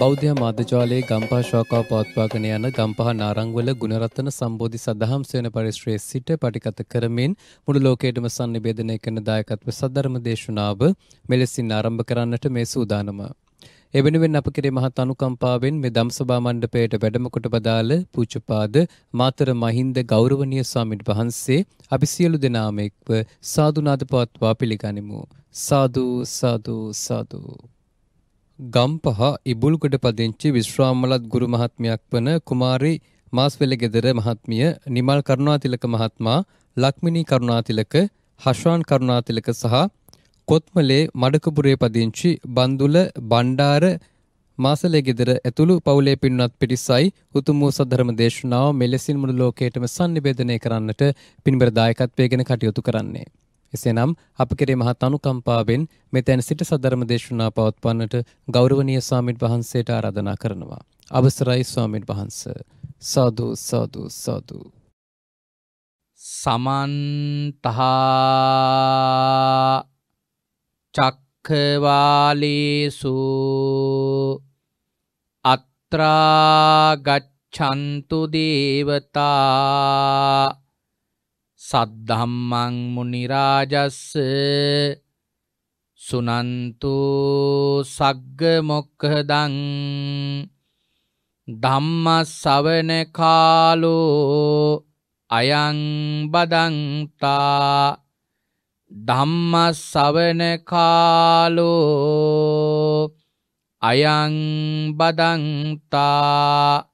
බෞද්ධ මධ්‍යජාලයේ ගම්පහ ශෝකාව පවත්වාගෙන යන ගම්පහ නාරංවල ගුණරත්න සම්බෝධි සදහම් සේන පරිශ්‍රයේ සිට පටිගත කරමින් මුළු ලෝකයටම sannivedanaya කරන දායකත්ව සද්ධර්ම දේශනාව මෙලෙසින් ආරම්භ කරන්නට මේ සූදානම. එවෙනුවෙන් අප කෙරේ මහත් අනුකම්පාවෙන් මේ ධම්සභා මණ්ඩපයට වැඩම කොට බදාළ පූජ්‍යපාද මාතර මහින්ද ගෞරවනීය ස්වාමීන් වහන්සේ අපි සියලු දෙනාම එක්ව සාදුනාද පවත්වා පිළිගනිමු. සාදු සාදු සාදු ගම්පහ ඉබුල්ගොඩ පදිංචි විශ්‍රාමලත් ගුරු මහත්මයක් වන කුමාරි මාස්වෙලගෙදර මහත්මිය නිමල් කරුණාතිලක මහත්මා ලක්මිනී කරුණාතිලක හෂාන් කරුණාතිලක සහ කොත්මලේ මඩකපුරේ පදිංචි බන්දුල බණ්ඩාර මාසලෙගෙදර ඇතුළු පවුලේ පින්වත් පිරිසයි උතුම් වූ සද්ධර්ම දේශනාව මෙලෙසින් මුළු ලෝකයටම sannivedanaya කරන්නට පින්බර දායකත්වයෙන් කටයුතු කරන්නේ එසේනම් අප කෙරේ මහත් අනුකම්පාවෙන් මෙතැන් සිට සදර්ම දේශනා පවත්වන්නට ගෞරවනීය ස්වාමින් වහන්සේට ආරාධනා කරනවා. අවසරයි ස්වාමින් වහන්ස. සාදු සාදු සාදු. සමන්තහා චක්කවාලේසු අත්‍රා ගච්ඡන්තු දේවතා සද්ධම්මං මුනිරාජස්ස සුනන්තු සග්ග මොක්කදං ධම්ම සවන කාලෝ අයං බදන්තා ධම්ම සවන කාලෝ අයං බදන්තා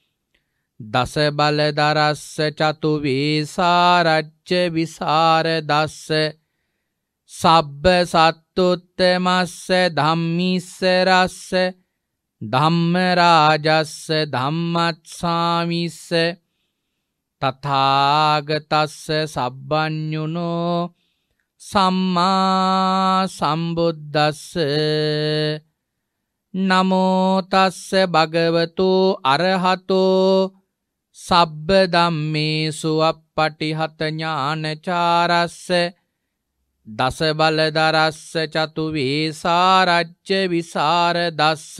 දස බලදරස්ස චතු වේසාරච්ච විසාර දස්ස සබ්බ සත්තුත්තමස්ස ධම්මිස්ස රස්ස ධම්ම රාජස්ස ධම්මත්සාමිස්ස තථාගතස්ස සබ්බඤුනෝ සම්මා සම්බුද්දස්ස නමෝ තස්ස භගවතු අරහතෝ සබ්බ ධම්මේසු අප්පටිහත ඥානචාරස්ස දස බලදරස්ස චතු වේසාරච්ච විසර දස්ස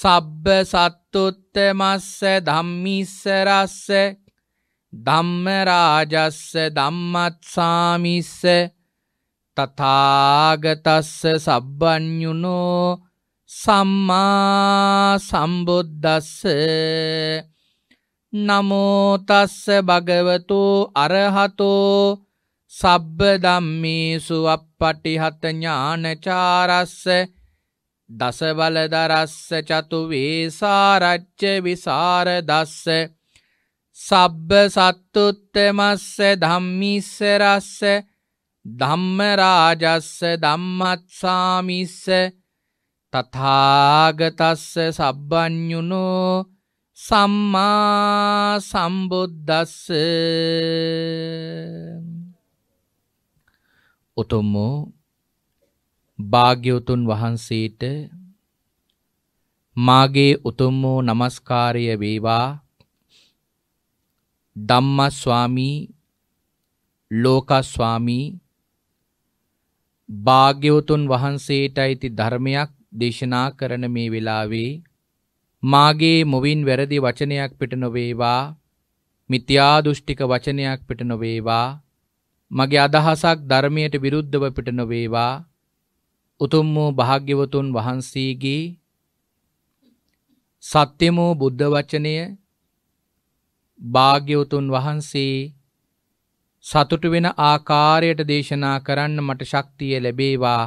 සබ්බ සත්තුත්තමස්ස ධම්මිස්ස රස්ස ධම්ම රාජස්ස ධම්මත්සාමිස්ස තථාගතස්ස සබ්බඤුනෝ සම්මා සම්බුද්දස්ස නමෝතස්ස භගවතු අරහතෝ සබ්බ දම්මේසු අපපටිහත ඥානචාරස්ස දසබලදරස්ස චතු වේසාරච්ච විසාර දස්ස සබ්බ සත්තුත්තමස්ස ධම්මිස්සරස්ස ධම්මරාජස්ස ධම්මත්සාමිස්ස තථාගතස්ස සබ්බඥුනෝ සම්මා සම්බුද්දස්ස උතුම්මෝ භාග්‍යවතුන් වහන්සේට මාගේ උතුම්මෝ නමස්කාරය වේවා ධම්මස්වාමී ලෝකස්වාමී භාග්‍යවතුන් වහන්සේට අයිති ධර්මයක් දේශනා කරන මේ වෙලාවේ මාගේ මොවින් වැරදි වචනයක් පිට නොවේවා මිත්‍යා දෘෂ්ටික වචනයක් පිට නොවේවා මගේ අදහසක් ධර්මයට විරුද්ධව පිට නොවේවා උතුම් වූ භාග්‍යවතුන් වහන්සේගේ සත්‍යම වූ බුද්ධ වචනය භාග්‍යවතුන් වහන්සේ සතුට වෙන ආකාරයට දේශනා කරන්න මට ශක්තිය ලැබේවා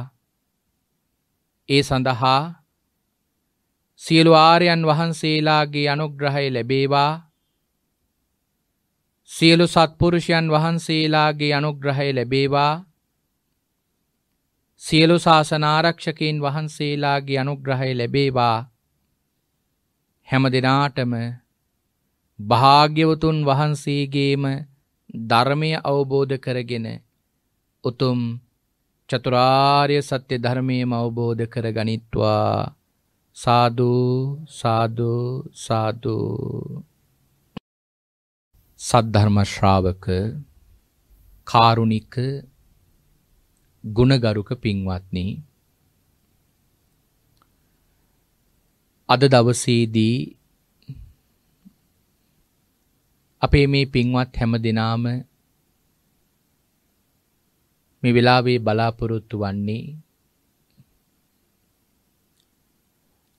ඒ සඳහා සියලු ආර්යන් වහන්සේලාගේ අනුග්‍රහය ලැබේවා සියලු සත්පුරුෂයන් වහන්සේලාගේ අනුග්‍රහය ලැබේවා සියලු ශාසනාරක්ෂකයන් වහන්සේලාගේ අනුග්‍රහය ලැබේවා හැම දෙනාටම භාග්‍යවතුන් වහන්සේගේම ධර්මය අවබෝධ කරගෙන උතුම් චතුරාර්ය සත්‍ය ධර්මයම අවබෝධ කර ගනිත්වා සාදූ සාදූ සාදූ සද්ධර්මශ්‍රාවක කාරුණික ගුණගරුක පින්වත්නි අද දවසේදී අපේ මේ පින්වත් හැම දෙනාම මේ වෙලාවේ බලාපොරොත්තු වන්නේ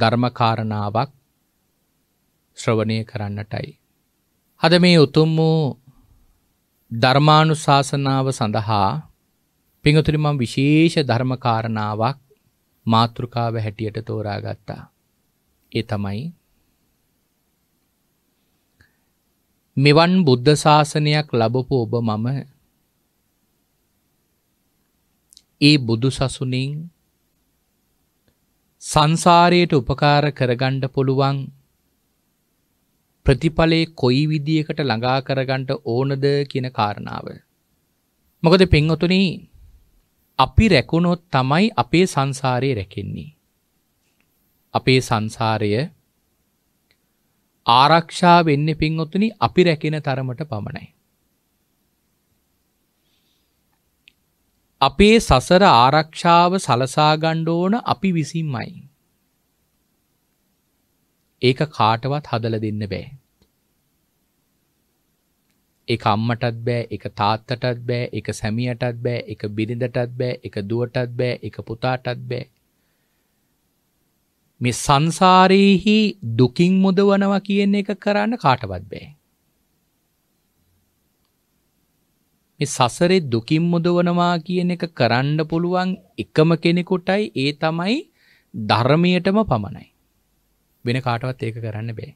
ධර්මකාරණාවක් ශ්‍රවණය කරන්නටයි. හද මේ උතුම් වූ ධර්මානු ශාසනාව සඳහා පිඟතුරිමම් විශේෂ ධර්මකාරණාවක් මාතෘකාව හැටියට තෝරාගත්තා. ඒ තමයි මෙවන් බුද්ධ ශාසනයක් ලබපු ඔබ මම ඒ බුදු සසුනින් සංසාරයට උපකාර කරගන්න පුළුවන් ප්‍රතිඵලේ කොයි විදියකට ළඟා කරගන්න ඕනද කියන කාරණාව. මොකද පින්වතුනි අපි රැකුණොත් තමයි අපේ සංසාරයේ රැකෙන්නේ. අපේ සංසාරය ආරක්ෂා වෙන්නේ පින්වතුනි අපි රැකෙන තරමට පමණයි. අපේ සසර ආරක්ෂාව සලසා ගන්න ඕන අපි විසින්මයි. ඒක කාටවත් හදලා දෙන්න බෑ. ඒක අම්මටත් බෑ, ඒක තාත්තටත් බෑ, ඒක සැමියාටත් බෑ, ඒක බිරිඳටත් බෑ, ඒක දුවටත් බෑ, ඒක පුතාටත් බෑ. මේ සංසාරයේහි දුකින් මුදවනවා කියන එක කරන්න කාටවත් බෑ. මේ සසරේ දුකින් මුදවනවා කියන එක කරන්න පුළුවන් එකම කෙනෙකුටයි ඒ තමයි ධර්මයටම පමණයි. වෙන කාටවත් ඒක කරන්න බෑ.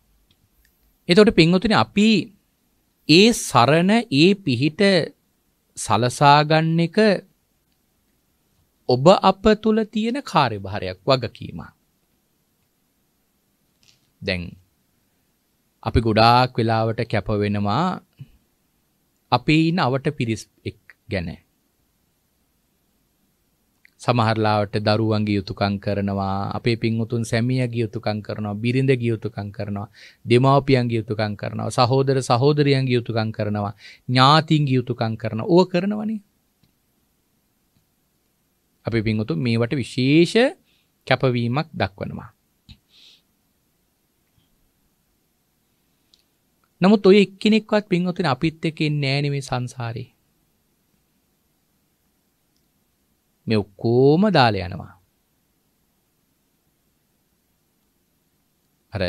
එතකොට පින්වතුනි අපි ඒ සරණ ඒ පිහිට සලසා ගන්න එක ඔබ අප තුල තියෙන කාර්යභාරයක් වගකීමක්. දැන් අපි ගොඩාක් වෙලාවට කැප වෙනවා අපේ ඉන්න අවට පිරිස් එක් ගැන. සමහරලාවට දරුවන්ගේ යුතුකම් කරනවා අපේ පින්වුතුන් සැමියගේ යුතුකම් කරනවා බිරිඳගේ යුතුකම් කරනවා දෙමාපියන්ගේ යුතුකම් කරනවා සහෝදර සහෝදරියන්ගේ යුතුකම් කරනවා ඥාතීන්ගේ යුතුකම් කරනවා ඕව කරනවනේ අපි පින්වුතුන් මේවට විශේෂ කැපවීමක් දක්වනවා නමුත් ඔය එක්කෙනෙක්වත් පින්වතුනි අපිත් එක්ක ඉන්නේ නැහැ මේ සංසාරේ. මේ ඔක්කොම දාලා යනවා. අර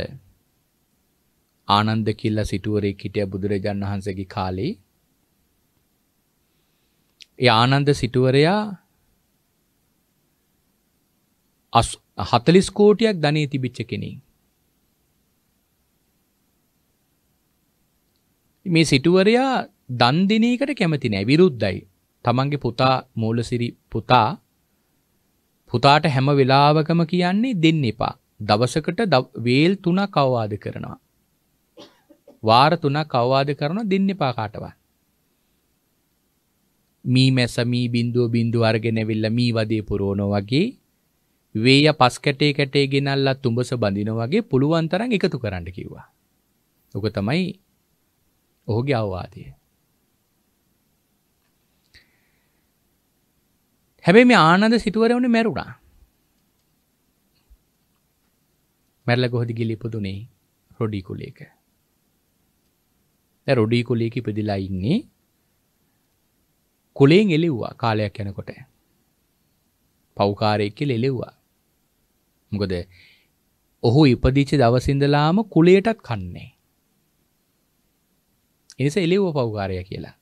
ආනන්ද කිල්ල සිටුවරේ හිටිය බුදුරජාන් වහන්සේගේ කාලේ ඒ ආනන්ද සිටුවරයා හතලිස් කෝටියක් ධනී තිබිච්ච කෙනෙක්. මේ සිටුවරයා දන් දෙන එකට කැමති නැහැ විරුද්ධයි. තමන්ගේ පුතා මූලසිරි පුතා පුතාට හැම වෙලාවකම කියන්නේ දෙන්න එපා. දවසකට වේල් තුනක් අවවාද කරනවා. වාර තුනක් අවවාද කරනවා දෙන්න එපා කාටවත්. මී මැස මී බින්දුව බින්දුව අරගෙන ඇවිල්ලා මී වදේ පුරවනවා වගේ වේය පස් කැටේ කැටේ ගෙනල්ලා තුඹස බඳිනවා වගේ පුළුවන් තරම් එකතු කරන්න කිව්වා. ඔක තමයි ඔහුගේ අවවාදය. හැබැයි මේ ආනද සිටුවරවුණ මැරුණා. මැරල ගොහොදි ගිලිපුදුනේ රොඩි කුලේක. රොඩි කුලේකි පෙදිලා ඉන්නේ කුලේෙන් එලෙව්වා කාලයක් යනකොට. පෞකාරයක්කෙ ලෙලෙව්වා. මොකද ඔහු ඉපදිච්ච දවසින්දලාම කුලේටත් කන්නේ. එනිස එලිව්ව පව්කාරය කියලා.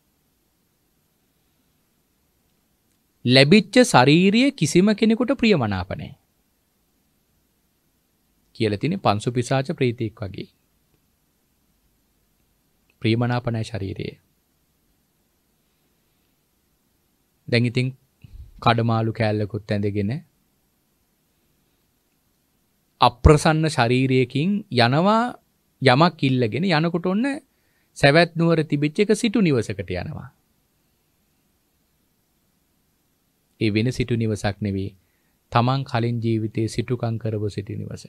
ලැබිච්ච ශරීරිය කිසිම කෙනෙකුට ප්‍රියමනාපනේ. කියලා තියෙන පංසු පිසාච ප්‍රීතියක් වගේ. ප්‍රියමනාපන ශරීරය. දැන් ඉතින් කඩමාළු කෑල්ලකුත් ඇඳගෙන අප්‍රසන්න ශරීරයකින් යනවා යමක් ඉල්ලගෙන යනකොට ඔන්න සැවැත් නුවර තිබිච්ච එක සිටු නිවසකට යනවා. ඒ වෙන සිටු නිවසක් නෙවෙයි තමන් කලින් ජීවිතයේ සිටුකම් කරපු සිටු නිවස.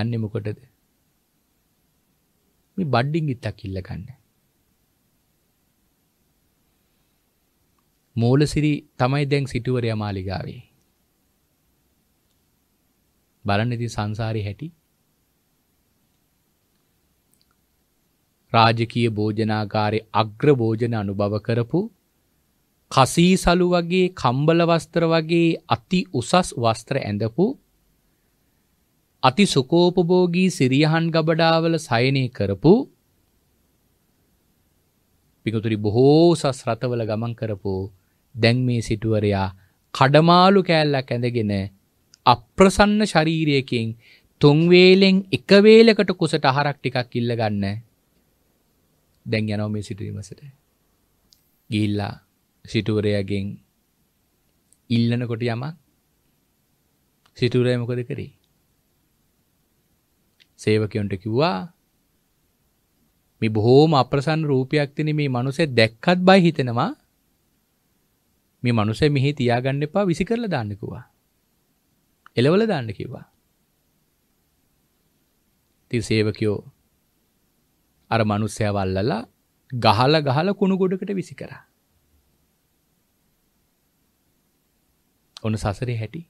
යන්නේ මොකටද? මේ බඩින් ඉත්තක් ඉල්ල ගන්න. මූලසිරි තමයි දැන් සිටුවරයා මාලිගාවේ. බලන්න ඉතින් සංසාරේ හැටි රාජකීය භෝජනාගාරේ අග්‍ර භෝජන අනුභව කරපු කසීසලු වගේ කම්බල වස්ත්‍ර වගේ අති උසස් වස්ත්‍ර ඇඳපු අති සුකෝපභෝගී සිරියහන් ගබඩාවල සයනය කරපු පිකුතුරි බොහෝ සස් රථවල ගමන් කරපු දැන් මේ සිටුවරයා කඩමාලු කෑල්ලක් ඇඳගෙන අප්‍රසන්න ශරීරයකින් තුන්වේලෙන් එකවේලකට කුසට අහරක් ටිකක් ඉල්ලගන්න දැන් යනව මේ සිටුවීමසට ගිල්ලා සිටුවරයගෙන් ඉල්ලන කොට යමක් සිටුරය මොකද කරේ සේවකයොන්ට කිව්වා මේ බොහෝම අප්‍රසන් රූපයක් තින මේ මනුසේ දැක්කත් බයි හිතෙනවා මේ මනුසය මෙහි තියාගන්න එපා විසි කරල දන්නකුවා එලවල දන්න කිවා ති සේවකයෝ අර මනුස්සයවල්ලලා ගහල ගහල කුණු ගොඩකට විසි කර. ඔන්න සසරේ හැටි.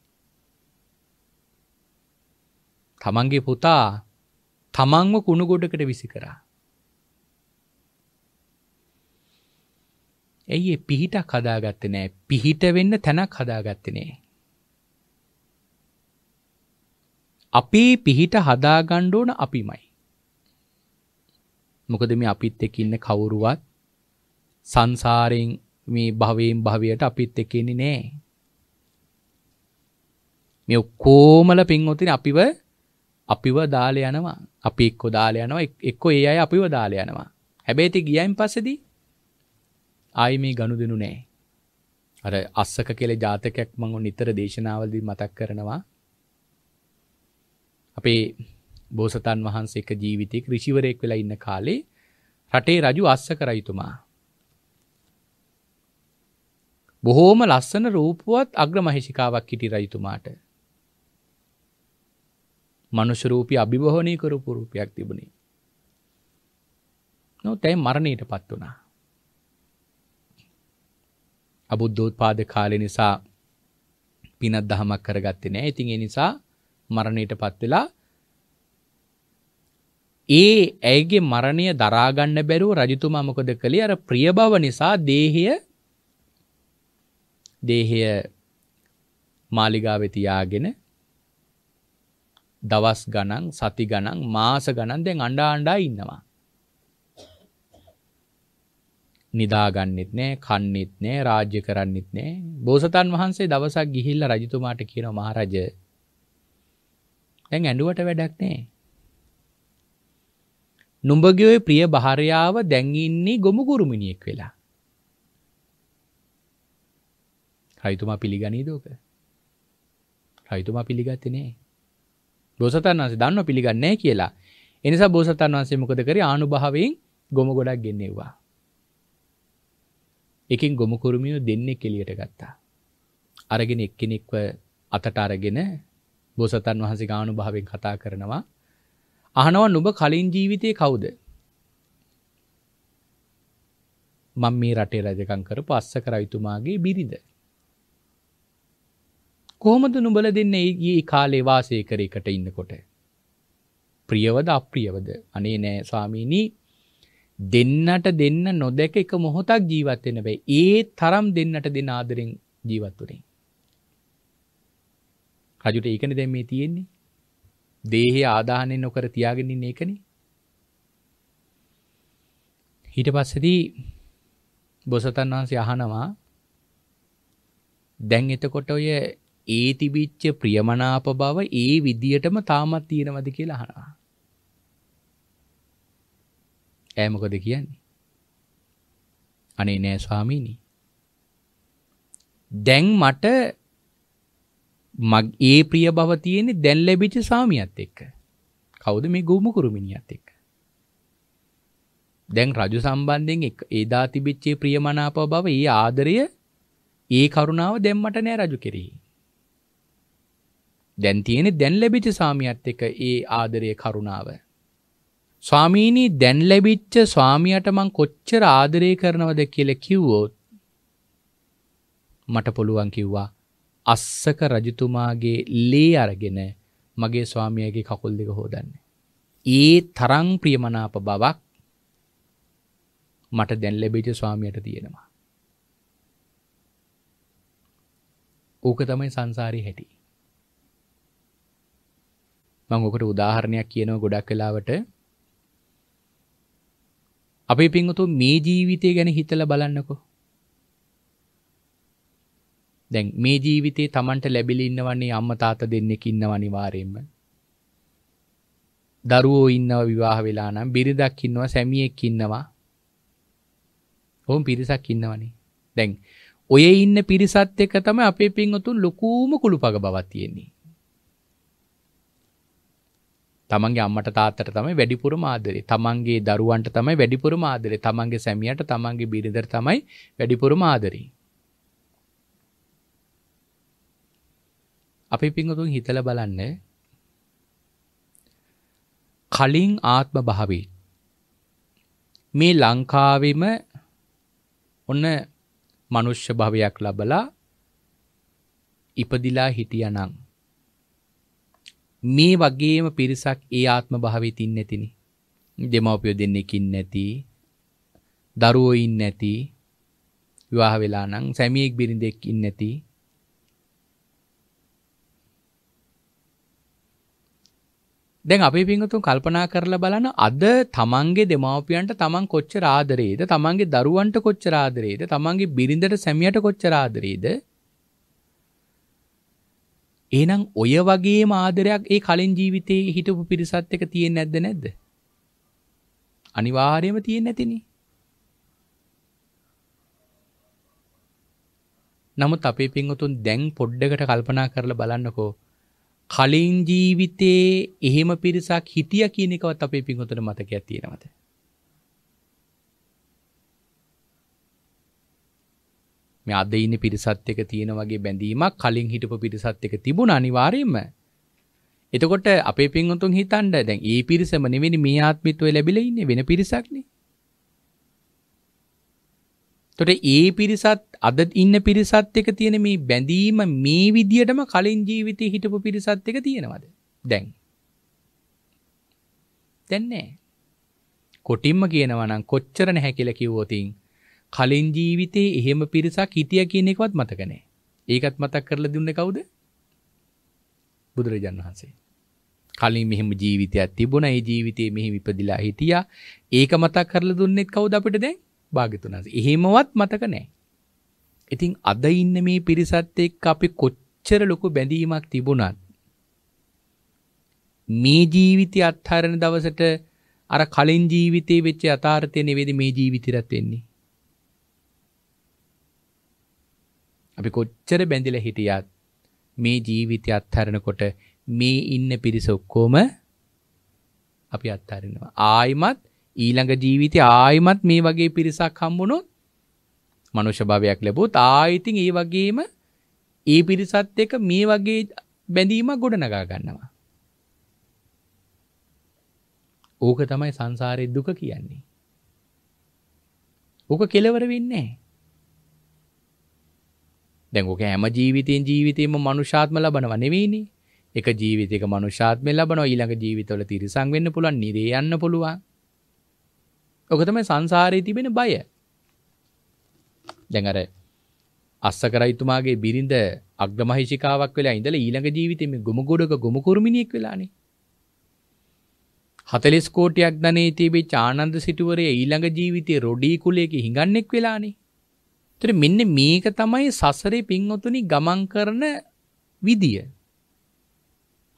තමන්ගේ පුතා තමන්ව කුණු ගොඩකට විසි කරා. ඇයි පිහිටක් හදාගත්ත නෑ පිහිට වෙන්න තැනක් හදාගත්තනේ. අපේ පිහිට හදාගණ්ඩෝන අපිමයි. මොකද මේ අපිත් එක්ක ඉන්න කවුරුවත් සංසාරයෙන් මේ භවයෙන් භවයට අපිත් එක්ක ඉන්නේ නැහැ. මේ ඔක්කොමල පින්වතුනි අපිව අපිව දාලා යනවා. අපි එක්ක දාලා යනවා එක්ක ඒ අය අපිව දාලා යනවා. හැබැයි ඉතින් ගියයින් පස්සේදී ආයි මේ ගනුදෙනු නැහැ. අර අස්සක කියලා ජාතකයක් මම නිතර දේශනාවලදී මතක් කරනවා. අපේ බෝසතන් වහන්සේ එක ජීවිතය ක්‍රිෂිවරයෙක් වෙලා ඉන්න කාලේ රටේ රජු අස්ස කරයිතුමා. බොහෝම ලස්සන රූපුවත් අග්‍රමහිෂිකාවක් හිටි රයිතුමාට. මනුෂරූපය අභිභහනය කරපු රූපයක් තිබුණේ. නො තැයි මරණයට පත් වනා. අබුද්ධෝත්පාද කාලෙ නිසා පිනත් දහමක් කරගත්තේ නෑ ඉතින් ඒ නිසා මරණයට පත්වෙලා ඒ ඇයගේ මරණය දරාගන්න බැරුව රජතුමා මොකද කළේ අර ප්‍රිය බව නිසා දේහය දේහය මාලිගාවේ තියාගෙන දවස් ගණන් සති ගණන් මාස ගණන් දැන් අඬා අඬා ඉන්නවා. නිදාගන්නෙත් නෑ කන්නෙත් නෑ රාජ්‍ය කරන්නෙත් නෑ බෝසතන් වහන්සේ දවසක් ගිහිල්ලා රජතුමාට කියනවා මහරජ දැන් ඇඬුවට වැඩක් නෑ නුඹගේ ප්‍රිය භාරයාව දැන්ඉන්නේ ගොමුගුරුමිණියෙක් වෙලා. රයිතුමා පිළිගනී දෝක. රයිතුමා පිළිගත්තනේ. බෝසතන් වන්සේ දන්න පිළිගන්නේ කියලා එනිසා බෝසතන් වන්සේ මොකද කර ආනුභාවයෙන් ගොම ගොඩක් ගෙන්නෙවා. එකින් ගොමුකුරුමිණු දෙන්නෙ කෙලියට ගත්තා. අරගෙන එක්කෙනෙක්ව අතට අරගෙන බෝසතන් වහන්සේ ගානු භාවෙන් කතා කරනවා අහනව නුබ කලින් ජීවිතය කවුද මං මේ රටේ රජකං කර පස්ස කරයිතුමාගේ බිරිද. කොහොමද නුබල දෙන්න ඒ කාලේ වාසය කරේකට ඉන්නකොට. ප්‍රියවද අප්‍රියවද අනේ නෑ ස්වාමීනී දෙන්නට දෙන්න නොදැක එක මොහොතක් ජීවත්වෙන බෑ ඒ තරම් දෙන්නට දෙන්න ආදරෙන් ජීවත්තුරින්. රජුට ඒකන දැම්මේ තියෙන්නේ දේහය ආදාහනය නොකර තියාගෙනින් ඒකන හිට පස්සදී බොසතන් වහන්සේ අහනවා දැන් එතකොට ඔය ඒ තිබිච්ච ප්‍රියමනාප බව ඒ විදියටම තාමත් තියෙනවද කියලා අහනවා. ඈ මොකද කියන්නේ? අනේ නෑ ස්වාමීනි. දැන් මට මගේ ඒ ප්‍රිය බව තියෙන්නේ දැන් ලැබිච්ච සාමියත් එක්ක. කවුද මේ ගෝමු කුරුමිනියත් එක්ක? දැන් රජු සම්බන්ධයෙන් එදා තිබිච්චේ ප්‍රියමනාප බව, ඒ ආදරය, ඒ කරුණාව දෙම්මට නෑ රජු කෙරෙහි. දැන් තියෙන්නේ දැන් ලැබිච්ච සාමියත් එක්ක ඒ ආදරය කරුණාව. ස්වාමීනි දැන් ලැබිච්ච ස්වාමියට මං කොච්චර ආදරය කරනවද කියලා කිව්වොත් මට පුළුවන් කිව්වා අස්සක රජතුමාගේ ලේ අරගෙන මගේ ස්වාමියගේ කකුල් දෙක හෝදන්නේ. ඒ තරං ප්‍රියමනාප බවක් මට දැන් ලැබිච්ච ස්වාමියට තියෙනවා. ඕක තමයි සංසාරී හැටි. මම ඔකට උදාහරණයක් කියනවා ගොඩක් වෙලාවට අපේ පින්වතුන් මේ ජීවිතය ගැන හිතලා බලන්නකෝ. දැන් මේ ජීවිතේ Tamanට ලැබිලා ඉන්නවන්නේ අම්මා තාත්තා දෙන්නෙක් ඉන්නව අනිවාර්යයෙන්ම. දරුවෝ ඉන්නව විවාහ වෙලා නම් බිරිඳක් ඉන්නවා සැමියෙක් ඉන්නවා. ඔවුන් පිරිසක් ඉන්නවනේ. දැන් ඔය ඉන්න පිරිසත් එක්ක තමයි අපේ පින්වතුන් ලොකුම කුළුපග බවක් තියෙන්නේ. තමන්ගේ අම්මට තාත්තට තමයි වැඩිපුරම ආදරේ. තමන්ගේ දරුවන්ට තමයි වැඩිපුරම ආදරේ. තමන්ගේ සැමියාට තමන්ගේ බිරිඳට තමයි වැඩිපුරම ආදරේ. අපි පිංගුතුන් හිතල බලන්න කලින් ආත්ම භාවී මේ ලංකාවෙම ඔන්න මනුෂ්‍ය භවයක් ලබලා ඉපදිලා හිටියනම් මේ වගේම පිරිසක් ඒ ආත්ම භාවයේ තින් නැතිනි. දෙමව්පියෝ දෙන්නෙකින් නැති, දරුවෝ ඉන්නේ නැති, විවාහ වෙලා නම් සැමියෙක් බිරිඳෙක් ඉන්නේ නැති, දැන් අපි පිංහතුන් කල්පනා කරලා බලන අද තමන්ගේ දෙමවපියන්ට තමන් කොච්චරාදරේද තමන්ගේ දරුවන්ට කොච්චරාදරේද තමන්ගේ බිරිඳට සැමියට කොච්චරාදරේද ඒනම් ඔය වගේ මාදරයක් ඒ කලින් ජීවිතයේ හිටපු පිරිසත් එක තියෙන් නැද්ද නැද්ද අනිවාර්යම තියෙන් නැතිනි නමුත් අපේ පිංහතුන් දැන් පොඩ්ඩකට කල්පනා කරලා බලන්නකෝ කලින් ජීවිතයේ එහෙම පිරිසක් හිටිය කියන එකවත් අපේ පින්වතට මතක ඇතියෙනවද. මේ අද ඉන්න පිරිසත් එක තියෙන වගේ බැඳීමක් කලින් හිටපු පිරිසත් එක තිබුණ අනිවාර්යෙන්ම. එතකොට අපේ පින්වතුන් හිතන්න දැන් ඒ පිරිසම නෙවෙයි මේ ආත්මිත්වය ලැබිලා ඉන්නේ වෙන පිරිසක්නේ. තොට ඒ පිරිසත් අද ඉන්න පිරිසත් එක තියෙන මේ බැඳීම මේ විදියටම කලින් ජීවිතය හිටපු පිරිසත් එක තියෙනවද දැන් දැන්නේ කොටින්ම කියනවනම් කොච්චර නැහැ කියලා කිව්වොතින් කලින් ජීවිතේ එහෙම පිරිසක් හිටිය කියන එකවත් මතක නැහැ. ඒකත් මතක් කරලා දුන්නේ කවුද? බුදුරජාන් වහන්සේ. කලින් මෙහෙම ජීවිතයක් තිබුණා. ඒ ජීවිතේ මෙහි ඉපදිලා හිටියා. ඒක මතක් කරලා දුන්නේ කවුද අපිට දැන්? භාගතුනස එහෙමවත් මතක නෑ. ඉතින් අද ඉන්න මේ පිරිසත් එක්ක අපි කොච්චර ලොකු බැඳීමක් තිබුණත් මේ ජීවිතය අත්හරණ දවසට අර කලින් ජීවිතේ වෙච්ච යථාර්ථය නෙවෙයි මේ ජීවිතෙරත් වෙන්නේ. අපි කොච්චර බැඳිලා හිටියත් මේ ජීවිතය අත්හරිනකොට මේ ඉන්න පිරිස ඔක්කොම අපි අත්හරිනවා. ආයිමත් ඊළඟ ජීවිතේ ආයිමත් මේ වගේ පිරිසක් හම්බුනොත් මනුෂ්‍ය භාවයක් ලැබුවොත් ආයිතින් ඒ වගේම ඒ පිරිසත් එක්ක මේ වගේ බැඳීමක් ගොඩනගා ගන්නවා. ඕක තමයි සංසාරේ දුක කියන්නේ. ඕක කෙලවර වෙන්නේ දැන් ඕක හැම ජීවිතයෙන් ජීවිතේම මනුෂ්‍යාත්ම ලබනවා නෙවෙයිනේ. එක ජීවිතයක මනුෂ්‍යාත්මය ලබනවා ඊළඟ ජීවිතවල තිරිසන් වෙන්න පුළුවන්, නිරේ යන්න පුළුවන්. ඔකතම සංසාරය තිබෙන බය දැඟර අස්සකරයිතුමාගේ බිරිඳ අග්‍රමහිෂිකාවක් වෙලා ඉඳල ඊළඟ ජීවිතෙම ගොමගොඩක ගොමකුරුමිණියෙක් වෙලානේ. හතලෙස් කෝටයක් ධනේ තිබේ චානන්ද සිටුවරය ඊළඟ ජීවිතය රොඩී කුලයක හිඟන්නෙක් වෙලානේ. තර මෙන්න මේක තමයි සසරේ පින්ඔතුනි ගමන් කරන විදිය.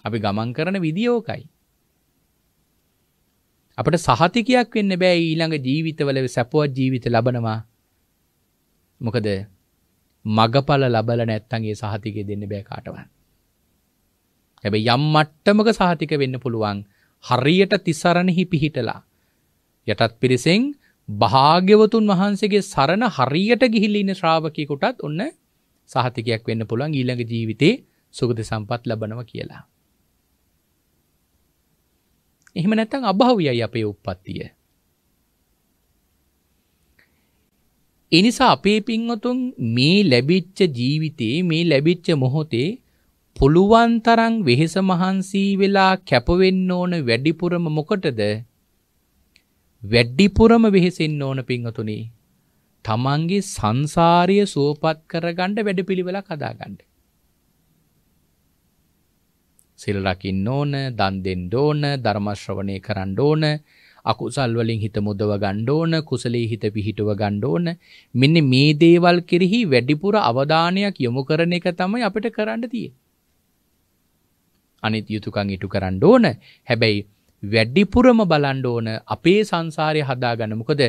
අපි ගමන් කරන විදියෝකයි. අපට සහතිකයක් වෙන්න බෑ ඊළඟ ජීවිතවල සැපුවත් ජීවිත ලබනවා මොකද මගඵල ලබල නැත්තන්ගේ සහතිකය දෙන්න බෑ කාටවන් හැබැයි යම් මට්ටමක සහතික වෙන්න පුළුවන් හරියට තිසරණෙහි පිහිටලා යටත් පිරිසෙන් භාග්‍යවතුන් වහන්සේගේ සරණ හරියට ගිහිල්ලින්න ශ්‍රාවකයකුටත් ඔන්න සහතිකයක් වෙන්න පුළුවන් ඊළඟ ජීවිතේ සුගති සම්පත් ලබනව කියලා එහෙම නැත්තං අභාවයයි අපේ උප්පත්තිය. එනිසා අපේ පින්වතුන් මේ ලැබිච්ච ජීවිතේ මේ ලැබිච්ච මොහොතේ පුළුවන් තරම් වෙහෙස මහන්සී වෙලා කැපවෙන්න ඕන වැඩිපුරම මොකටද? වැඩිපුරම වෙහෙසෙන්න ඕන පින්වතුනි. තමන්ගේ සංසාරය සුවපත් කරගන්න වැඩපිළිවෙලක් හදාගන්න. සිල් රකින්න ඕන, දන් දෙන්න ඕන, ධර්ම ශ්‍රවණය කරන්න ඕන, අකුසල් වලින් හිත මුදව ගන්න ඕන, කුසලී හිත පිහිටුව ගන්න ඕන. මෙන්න මේ දේවල් කෙරෙහි වැඩිපුර අවධානයක් යොමු කරන එක තමයි අපිට කරන්න තියෙන්නේ. අනිත් යුතුයකම් ඉටු කරන්න ඕන. හැබැයි වැඩිපුරම බලන්න ඕන අපේ සංසාරය හදාගන්න. මොකද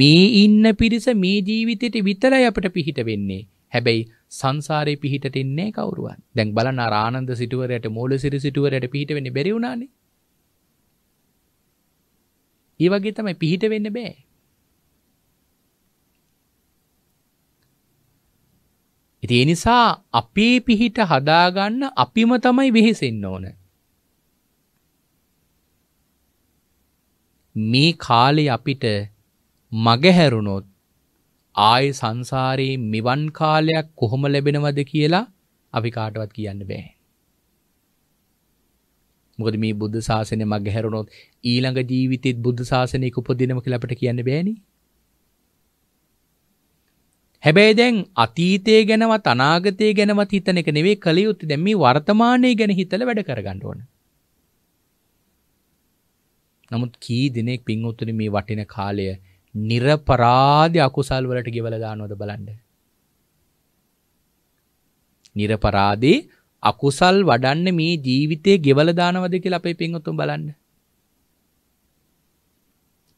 මේ ඉන්න පිරිස මේ ජීවිතේට විතරයි අපිට පිහිට වෙන්නේ. හැබැයි සංසාරේ පිහිටට ඉන්නේ කවුරුවත්. දැන් බලන්න අර ආනන්ද සිටුවරයට මූලසිරි සිටුවරයට පිහිට වෙන්න බැරි වුණානේ. ඒ වගේ තමයි පිහිට වෙන්න බෑ. ඉතින් ඒ නිසා අපේ පිහිට හදාගන්න අපිම තමයි වෙහෙසෙන්න ඕන. මේ කාලේ අපිට මගහැරුණොත් ආයේ සංසාරේ මෙවන් කාලයක් කොහොම ලැබෙනවද කියලා අපි කාටවත් කියන්න බෑ. මොකද මේ බුද්ධ ශාසනය මග හැරුණොත් ඊළඟ ජීවිතෙත් බුද්ධ ශාසනයක උපදිනම කියලා අපිට කියන්න බෑනේ. හැබැයි දැන් අතීතය ගැනවත් අනාගතය ගැනවත් හිතන එක නෙවෙයි කල යුත්තේ දැන් මේ වර්තමානය ගැන හිතලා වැඩ කරගන්න ඕන. නමුත් කී දිනෙක පින් උතුනේ මේ වටින කාලය නිරපරාධ අකුසල් වලට ගෙවල දානොද බලන්න. නිරපරාදී අකුසල් වඩන්න මේ ජීවිතය ගෙවල දානවද කියලා අපේ පින්වතුන් බලන්න.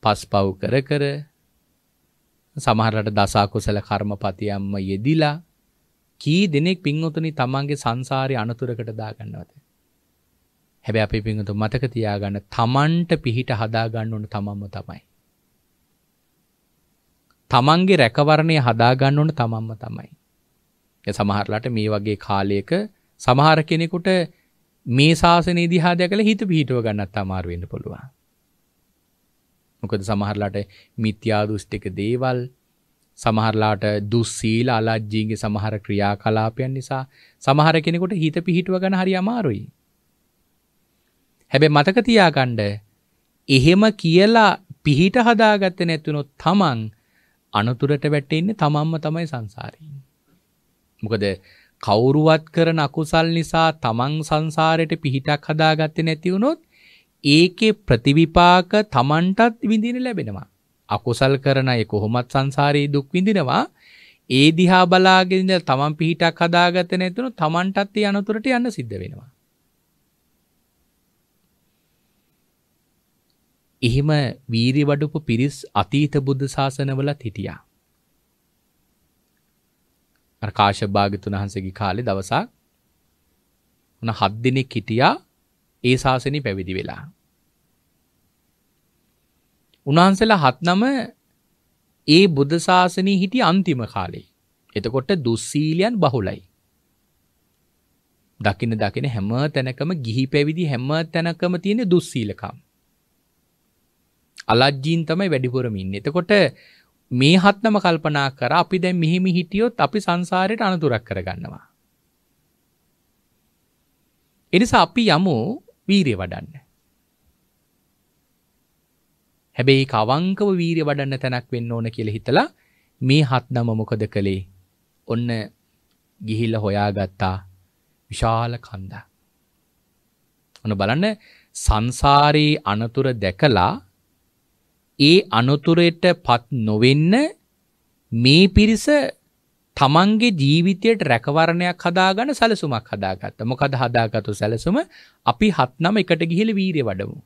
පස් පව් කර කර සමහරට දසාකුසල කර්මපතියම්ම යෙදිලා කී දෙනෙක් පින්වතුනි තමන්ගේ සංසාරය අනතුරකට දාගන්නවද. හැබැ අපි පින්වතු මතක තියාගන්න තමන්ට පිහිට හදාගන්න ඕන තමන්ම තමයි. තමන්ගේ රැකවරණය හදාගන්න ඕන තමන්ම තමයි. සමහරලාට මේ වගේ කාලයක සමහර කෙනෙකුට මේ ශාසනයේ දිහා දැකලා හිත පිහිටව ගන්නත් අමාරු වෙන්න පුළුවන්. මොකද සමහරලාට මිත්‍යා දෘෂ්ටික දේවල් සමහරලාට දුස්සීල අලජ්ජීන්ගේ සමහර ක්‍රියාකලාපයන් නිසා සමහර කෙනෙකුට හිත පිහිටව ගන්න හරි අමාරුයි. හැබැයි මතක තියාගන්න එහෙම කියලා පිහිට හදාගත්තේ නැතුනොත් තමන් අනතුරට වැටෙන්නේ තමන්ම තමයි සංසාරයෙන්. මොකද කවුරුවත් කරන අකුසල් නිසා තමන් සංසාරයට පිහිටක් හදාගත්තේ නැති වුණොත් ඒකේ ප්‍රතිවිපාක තමන්ටත් විඳින ලැබෙනවා. අකුසල් කරන අය කොහොමත් සංසාරයේ දුක් විඳිනවා. ඒ දිහා බලාගෙන තමන් පිහිටක් හදාගත්තේ නැතුණු තමන්ටත් ඒ අනතුරට යන්න සිද්ධ වෙනවා. එහෙම වීරි වඩපු පිරිස් අතීත බුද්ධ ශාසනවලත් හිටියා. අර කාශ්‍යප භාග්‍යතුන් වහන්සේගේ කාලේ දවසක් උන හත් දිනක් හිටියා ඒ ශාසනය පැවිදි වෙලා. උන්වහන්සේලා හත් නම ඒ බුද්ධ ශාසනයේ හිටි අන්තිම කාලේ. එතකොට දුස්සීලයන් බහුලයි. දකින දකින හැම තැනකම ගිහි පැවිදි හැම තැනකම තියෙන දුස්සීලකම්. අලජ්ජීන් තමයි වැඩිපුරමින් එතකොට මේ හත්නම කල්පනා කර අපි දැන් මෙහිමි හිටියොත් අපි සංසාරයට අනතුරක් කරගන්නවා. එනිසා අපි යමු වීරිය වඩන්න. හැබැයි කවංකව වීරිය වඩන්න තැනක් වෙන්න ඕන කියලා හිතලා මේ හත්නම මොකද කළේ? ඔන්න ගිහිල්ලා හොයාගත්තා විශාල කන්දක්. ඔන්න බලන්න සංසාරේ අනතුර දැකලා ඒ අනතුරට පත් නොවෙන්න මේ පිරිස තමන්ගේ ජීවිතයට රැකවරණයක් හදාගන සැලසුමක් හදාගත්ත මොකද හදාගතු සැලසුම අපි හත්නම එකට ගිහිල වීරය වඩමු.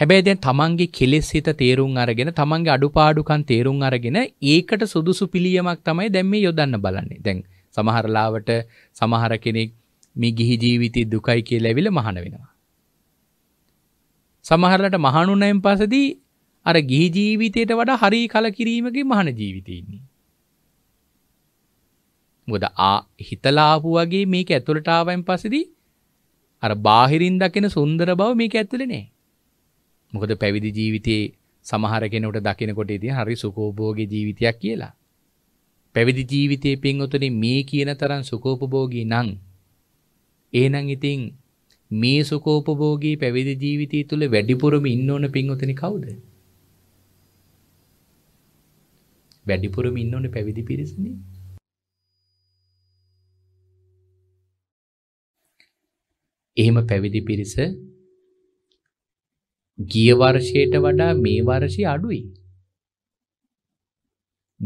හැබැයි දැන් තමන්ගේ කෙලෙස් හිත තේරුම් අරගෙන තමන්ගේ අඩුපාඩුකන් තේරුම් අරගෙන ඒකට සුදුසු පිළියමක් තමයි දැන් මේ යොදන්න බලන්නේ. දැන් සමහරලාවට සමහර කෙනෙක් මේ ගිහි ජීවිතේ දුකයි කියලා ඇවිල්ලා මහන වෙනවා. සමහරලට මහනුනයෙන් පසදී අර ගිහි ජීවිතයට වඩා හරි කලකිරීමගේ මහන ජීවිතයන්නේ. මොද ආ හිතලාපු වගේ මේක ඇතුළට ආවෙන් පස්සේදී අර බාහිරින් දකින සුන්දර බව මේක ඇතුළේ නෑ. මොකද පැවිදි ජීවිතයේ සමහර කෙනෙකුට දකිනකොට ඉතින් හරි සුඛෝභෝගී ජීවිතයක් කියලා. පැවිදි ජීවිතයේ පින්වතුනි මේ කියන තරම් සුඛෝපභෝගී නම් එහෙනම් ඉතින් මේ සුඛෝපභෝගී පැවිදි ජීවිතය තුළ වැඩිපුරම ඉන්න ඕන පින්වතුනි කවුද? වැඩිපුරම ඉන්න ඕන පැවිදි පිරිසනේ. එහෙම පැවිදි පිරිස ගිය වර්ෂයට වඩා මේ වර්ෂය අඩුයි.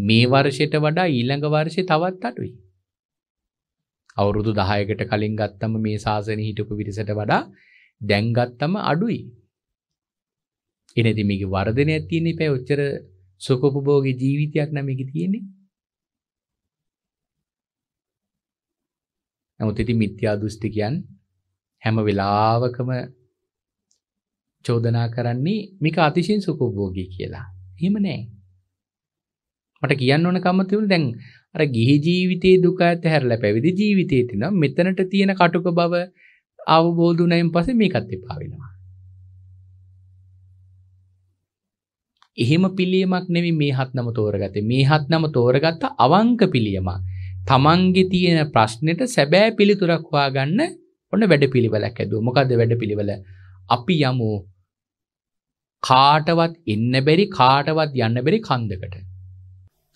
මේ වර්ෂයට වඩා ඊළඟ වර්ෂේ තවත් අඩුයි. අවුරුදු 10කට කලින් ගත්තම මේ සාසනේ හිටපු පිරිසට වඩා දැන් ගත්තම අඩුයි. ඉනේදී මේක වර්ධනයක් තියෙන ඉපැයි ඔච්චර සුඛෝපභෝගී ජීවිතයක් නම් මේක තියෙන්නේ. නමුත් ඉතින් මිත්‍යා දෘෂ්ටිකයන් හැම වෙලාවකම චෝදනා කරන්නේ මේක අතිශයින් සුඛෝපභෝගී කියලා. එහෙම නෑ. මට කියන්න ඕන කම තිබුණ දැන් අර ගිහි ජීවිතයේ දුක ඇතහැරලා පැවිදි ජීවිතයේ තියෙනවා මෙතනට තියෙන කටුක බව අවබෝධ වුණයින් පස්සේ මේකත් එපා වෙනවා. එහෙම පිළියමක් නෙමෙයි මේ හත් නම තෝරගත්තේ. මේ හත් නම තෝරගත්ත අවංක පිළියමක්. Tamange තියෙන ප්‍රශ්නෙට සැබෑ පිළිතුරක් හොයාගන්න ඔන්න වැඩපිළිවෙලක් ඇදුවා. මොකද්ද වැඩපිළිවෙල? අපි යමු කාටවත් එන්න බැරි කාටවත් යන්න බැරි කන්දකට.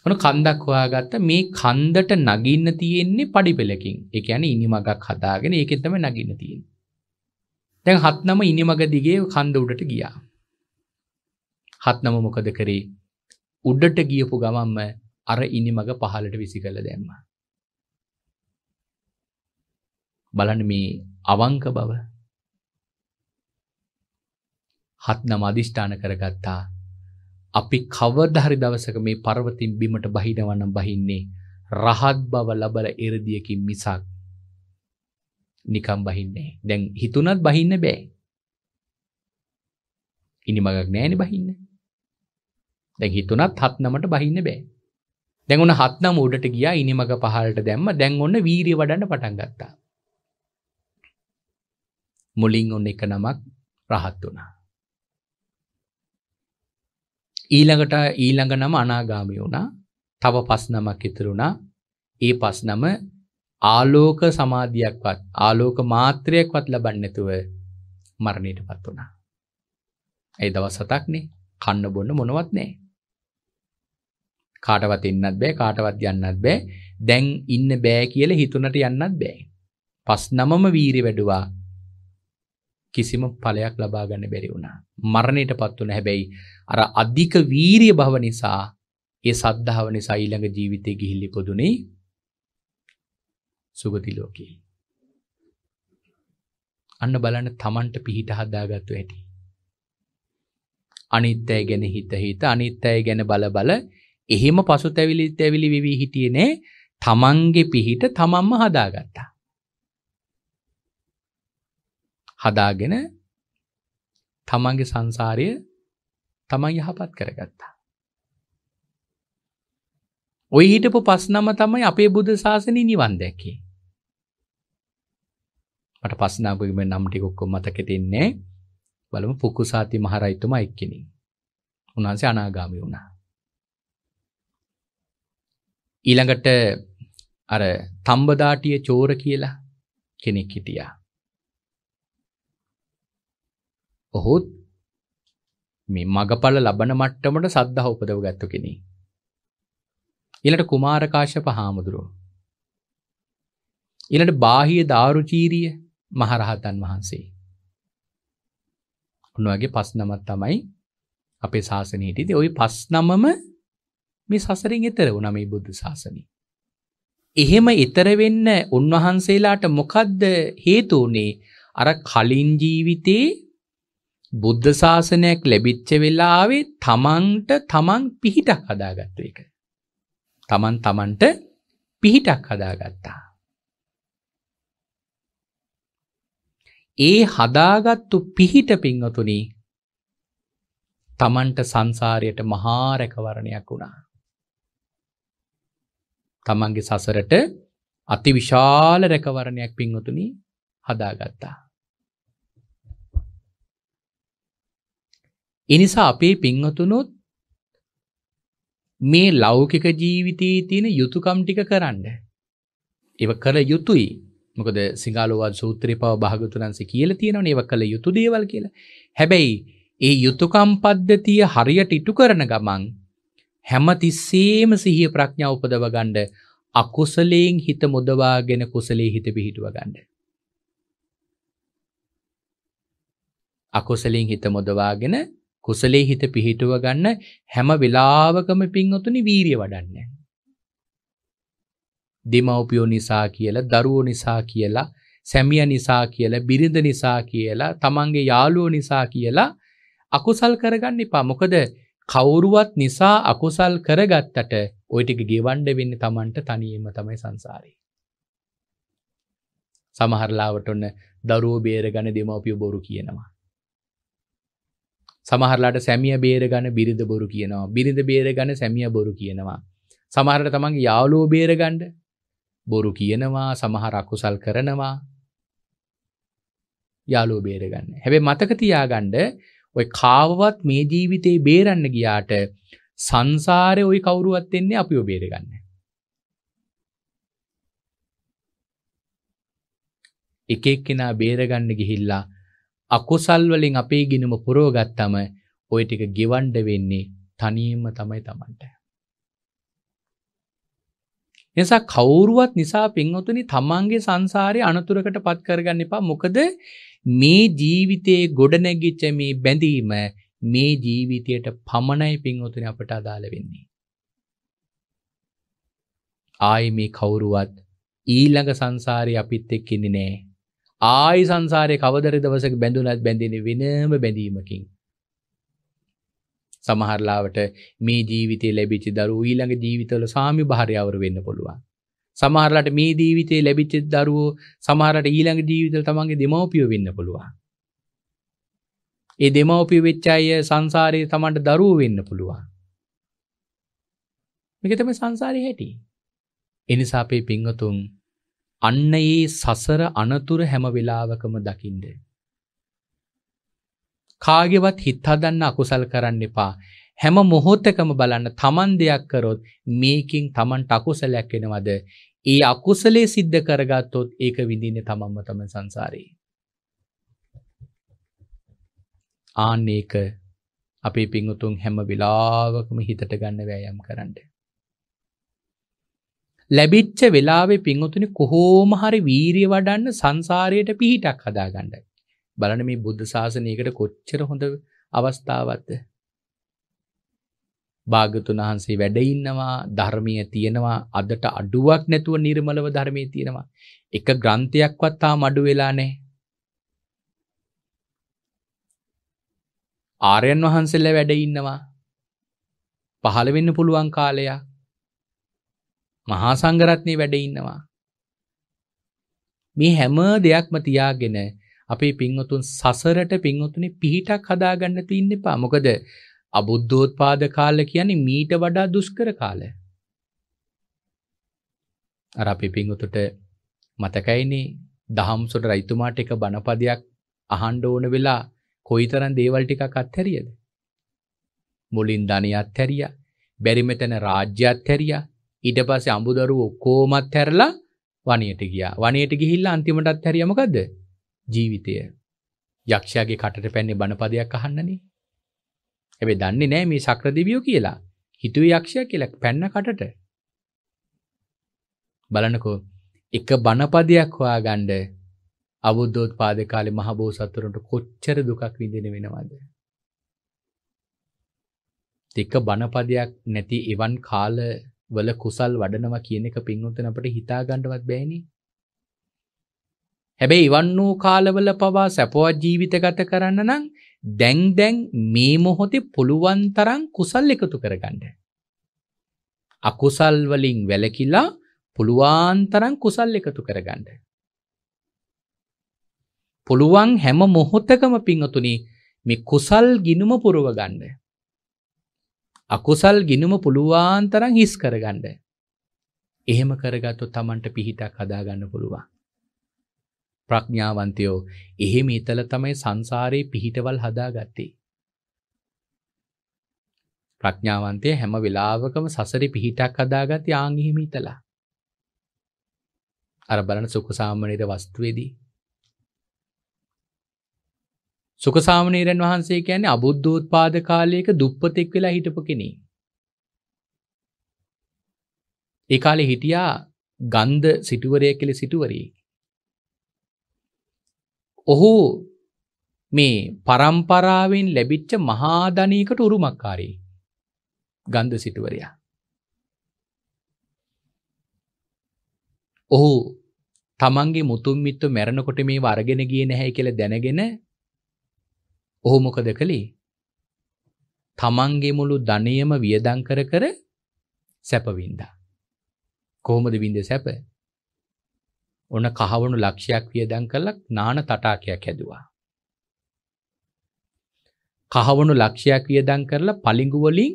ඔන කන්දක් හොයාගත්ත මේ කන්දට නගින්න තියෙන්නේ පඩිපෙලකින්. ඒ කියන්නේ ඉනිමගක් හදාගෙන ඒකෙන් තමයි නගින්න තියෙන්නේ. දැන් හත්නම ඉනිමග දිගේ කන්ද උඩට ගියා. හත්නම මොකද කරේ? උඩට ගියපු ගමන්ම අර ඉනිමග පහළට විසිකල දැම්මා. බලන්න මේ අවංක බව හත්නම අදිෂ්ඨාන කරගත්තා අපි කවදා හරි දවසක මේ පර්වතින් බිමට බහිනවා නම් බහින්නේ රහත් බව ලබලා ඉරදියකින් මිසක් නිකම් බහින්නේ දැන් හිතුණත් බහින්න බෑ ඉනිමගක් නෑනේ බහින්න දැන් හිතුණත් හත් නමට බහින්න බෑ දැන් ඔන්න හත් නම උඩට ගියා ඉනිමග පහළට දැම්ම දැන් ඔන්න වීරිය වඩන්න පටන් ගත්තා මුලින් ඔන්න එක නමක් රහත් වුණා ඊළඟට ඊළඟ නම අනාගාමී වුණා තව පස් නමක් ඉතුරුණා ඒ පස් නම ආලෝක සමාධියක්වත් ආලෝක මාත්‍රයක්වත් ලබන්නේතුව මරණයටපත් වුණා. ඒ දවස් හතක්නේ කන්න බොන්න මොනවත් නැහැ. කාටවත් ඉන්නත් බෑ කාටවත් යන්නත් බෑ දැන් ඉන්න බෑ කියලා හිතුණට යන්නත් බෑ. පස් නමම වීරිය වැඩුවා කිසිම ඵලයක් ලබා ගන්න බැරි වුණා. මරණයටපත් වුණ හැබැයි අර අධික වීරිය භව නිසා ඒ සද්ධාව නිසා ඊළඟ ජීවිතේ ගිහිල්ලි පොදුනේ සුගති ලෝකේ. අන්න බලන්න Tamanට පිහිට හදාගත්තු ඇති. අනිත්‍යය ගැන හිත හිත අනිත්‍යය ගැන බල බල එහෙම පසුතැවිලි තැවිලි විවි හිටියේ නේ තමන්ගේ පිහිට තමන්ම හදාගත්තා. හදාගෙන තමන්ගේ සංසාරය තමන් යහපත් කරගත්තා. ඔය හිටපු පස් නම තමයි අපේ බුද්ධ ශාසනය නිවන් දැකේ. මට පස්නාපුම නම් ටික ඔක්කොම මතක තින්නේ බලමු පුකුසාති මහ රජතුමා එක්කෙනෙක්. උන්වහන්සේ අනාගාමී වුණා. ඊළඟට අර තම්බදාටිය චෝර කියලා කෙනෙක් හිටියා. ඔහුත් මේ මගඵල ලබන මට්ටමට සද්ධා උපදව ගත්තු කෙනෙ. ඊළට කුමාරකාශ්‍යප හාමුදුරුව. ඊළට බාහිය දාරුචීරිය මහරහතන් වහන්සේ. උන්වගේ පස් නමත් තමයි අපේ ශාසනයටදී ඔය පස් නමම මේ සසරින් එතර වුණ මේ බුද්ධ ශාසනය. එහෙම ඉතර වෙන්න උන්වහන්සේලාට මොකද්ද හේතු උනේ අර කලින් ජීවිතේ බුද්ධ ශාසනයක් ලැබිච්ච වෙලාවේ තමන්ට තමන් පිහිටක් හදාගත්ත එක. තමන් තමන්ට පිහිටක් හදාගත්තා. ඒ හදාගත්තු පිහිට පිංහතුනි තමන්ට සංසාරයට මහා රැකවරණයක් වුණා. තමන්ගේ සසරට අතිවිශාල රැකවරණයක් පිංහතුනි හදාගත්තා. එනිසා අපේ පින්වතුනොත් මේ ලෞකික ජීවිතයේ තියෙන යුතුයකම් ටික කරන්න. ඒව කළ යුතුයි. මොකද සිංහලෝවාද සූත්‍රේ පව භාගතුන්න්සේ කියලා තියෙනවනේ ඒව කළ යුතු දේවල් කියලා. හැබැයි ඒ යුතුයකම් පද්ධතිය හරියට ඉටු කරන ගමන් හැමතිස්සෙම සිහිය ප්‍රඥා උපදව ගන්න අකුසලයෙන් හිත මුදවාගෙන කුසලයේ හිත පිහිටුව ගන්න. අකුසලයෙන් හිත මුදවාගෙන කුසලේ හිත පිහිටුව ගන්න හැම වෙලාවකම පින්වතුනි වීරිය වඩන්න. දෙමව්පියෝ නිසා කියලා, දරුවෝ නිසා කියලා, සැමියා නිසා කියලා, බිරිඳ නිසා කියලා, තමන්ගේ යාළුවෝ නිසා කියලා අකුසල් කරගන්න එපා. මොකද කවුරුවත් නිසා අකුසල් කරගත්තට ওই ටික ගෙවන්න වෙන්නේ තමන්ට තනියෙම තමයි සංසාරේ. සමහර ලාවට ඔන්න දරුවෝ බේරගන්න දෙමව්පියෝ බොරු කියනවා. සමහරලාට සැමිය බේර ගන බිරිඳ බොරු කියනවා බිරිඳ බේර ගන සැමිය බොරු කියනවා සමහරට තමන්ගේ යාලෝ බේරගණ්ඩ බොරු කියනවා සමහර අකුසල් කරනවා යාලෝ බේරගන්න හැබේ මතකතියාගණ්ඩ ඔය කාවවත් මේ ජීවිතේ බේරන්න ගියාට සංසාරය ඔයි කවුරුවත් එන්නේ අපි ඔබේරගන්න එකෙක් කෙනා බේරගන්න ගිහිල්ලා අකුසල් වලින් අපේ ගිනුම පුරෝගත්තම ඔය ටික ගෙවන්න වෙන්නේ තනියෙන්ම තමයි Tamanට. නිසා කවුරුවත් නිසා පින්වතුනි තමන්ගේ සංසාරේ අනතුරකට පත් කරගන්න එපා. මොකද මේ ජීවිතයේ ගොඩනැගිච්ච මේ බැඳීම මේ ජීවිතයට පමණයි පින්වතුනි අපට අදාළ වෙන්නේ. ආයේ මේ කවුරුවත් ඊළඟ සංසාරේ අපිත් එක්ක ඉන්නේ නැහැ. ආයි සංසාරය කවදර දවසක බැඳුනත් බැඳෙන වෙනම බැඳීමකින්. සමහරලාවට මේ ජීවිතය ලැබිචි දරු ඊළඟ ජීවිතවල සාමි භාරයාවර වෙන්න පුළුවන්. සමහරලට මේ ජීවිතේ ලැබිච්ච දරුවෝ සමහරට ඊළඟ ජීවිතවල තමන්ගේ දෙමව්පියෝ වෙන්න පුළුවන්. ඒ දෙමව්පිය වෙච්ච අය සංසාරයේ තමන්ට දරුවෝ වෙන්න පුළුවන්. මේක තමයි සංසාරේ හැටි. එනිසා අපේ පින්වතුන් අන්න ඒ සසර අනතුර හැම වෙලාවකම දකිින්ද. කාගෙවත් හිත් හදන්න අකුසල් කරන්න එපා හැම මොහොත්තකම බලන්න තමන් දෙයක් කරොත් මේකින් තමන්ට අකුසලයක් වෙනවද ඒ අකුසලේ සිද්ධ කරගත්තොත් ඒක විඳින්න තමන්ම තම සංසාරයේ ආන්න ඒක අපේ පිංගුතුන් හැම වෙලාවකම හිතට ගන්න වෑයම් කරන්න ලැබිච්ච වෙලාවේ පින්වතුනි කොහොම හරි වීරිය වඩන්න සංසාරයට පිහිටක් හදාගන්නයි. බලන මේ බුද්ධ ශාසනයකට කොච්චර හොඳ අවස්ථාවක්ද? භාගතුන් වහන්සේ වැඩ ඉන්නවා ධර්මීය තියෙනවා අදට අඩුවක් නැතුව නිර්මලව ධර්මයේ තියෙනවා. එක ග්‍රන්ථයක්වත් තාම අඩු වෙලා නැහැ. ආර්යයන් වහන්සේලා වැඩ ඉන්නවා. පහළ වෙන්න පුළුවන් කාලයක්. මහා සංඝරත්නයේ වැඩ ඉන්නවා. මේ හැම දෙයක්ම තියාගෙන අපේ පින්වතුන් සසරට පින්වතුනි පිහිටක් හදාගන්න තියෙන්න එපා. මොකද අබුද්ධෝත්පාද කාලය කියන්නේ මීට වඩා දුෂ්කර කාලය. අර අපේ පින්වතුන්ට මතකයිනේ දහම්සොට රයිතුමාට එක බණපදයක් අහන්න ඕන වෙලා කොයිතරම් දේවල් ටිකක් අත්හැරියද? මුලින් ධනිය අත්හැරියා, බැරිමෙතන රාජ්‍ය අත්හැරියා, ඊට පස්සේ අඹුදරුව ඔක්කොමත් හැරලා වනයට ගියා. වනයට ගිහිල්ලා අන්තිමටත් හැරියා මොකද්ද? ජීවිතය. යක්ෂයාගේ කටට පැන්නේ බණපදයක් අහන්නනේ. හැබැයි දන්නේ නැහැ මේ සක්‍රදෙවියෝ කියලා. හිතුවේ යක්ෂයා කියලා පැන්න කටට. බලනකෝ එක බණපදයක් හොයාගන්න අවුද්දෝත්පාද කාලේ මහ බෝසත්වරුන්ට කොච්චර දුකක් විඳින වෙනවද? එක බණපදයක් නැති එවන් කාලේ වල කුසල් වඩනවා කියන එක පින්වතුන් අපට හිතා ගන්නවත් බෑනේ. හැබැයි ඉවන් වූ කාලවල පවා සැපවත් ජීවිත ගත කරන්න නම් දැන් දැන් මේ මොහොතේ පුළුවන් තරම් කුසල් එකතු කරගන්න. අකුසල් වලින් වැළකීලා පුළුවන් තරම් කුසල් එකතු කරගන්න. පුළුවන් හැම මොහොතකම පින්වතුනි මේ කුසල් ගිනුම පුරව ගන්න. අකුසල් ගිනුම පුළුවන් තරම් හිස් කරගන්න. එහෙම කරගත්තොත් Tamanට පිහිටක් හදාගන්න පුළුවන්. ප්‍රඥාවන්තයෝ එහෙම ඉතල තමයි සංසාරේ පිහිටවල් හදාගත්තේ. ප්‍රඥාවන්තය හැම වෙලාවකම සසරේ පිහිටක් හදාගත්තේ ආන් එහෙම ඉතලා. අර බලන සුඛ සාමනීර වස්තුවේදී සුකසාමනීරන් වහන්සේ කියන්නේ අබුද්ධෝත්පාද කාලයක දුප්පතෙක් වෙලා හිටපු කෙනෙ. ඒ කාලේ හිටියා ගන්ධ සිටුවරය කෙලි සිටුවරේ. ඔහු මේ පරම්පරාවෙන් ලැබිච්ච මහාධනයකට උරුමක්කාරී ගන්ධ සිටුවරයා. ඔහු තමන්ගේ මුතුන් මිත්තු මැරණකොට මේ වර්ගෙන ගිය නැහැ කියල දැනගෙන ඔහු මොකද කළේ? තමන්ගේ මුළු ධනියම වියදම් කර කර සැප වින්දා. කොහොමද වින්දේ සැප? ඔන්න කහවණු ලක්ෂයක් වියදම් කළා නාන තටාකයක් හැදුවා. කහවණු ලක්ෂයක් වියදම් කරලා පලිඟු වලින්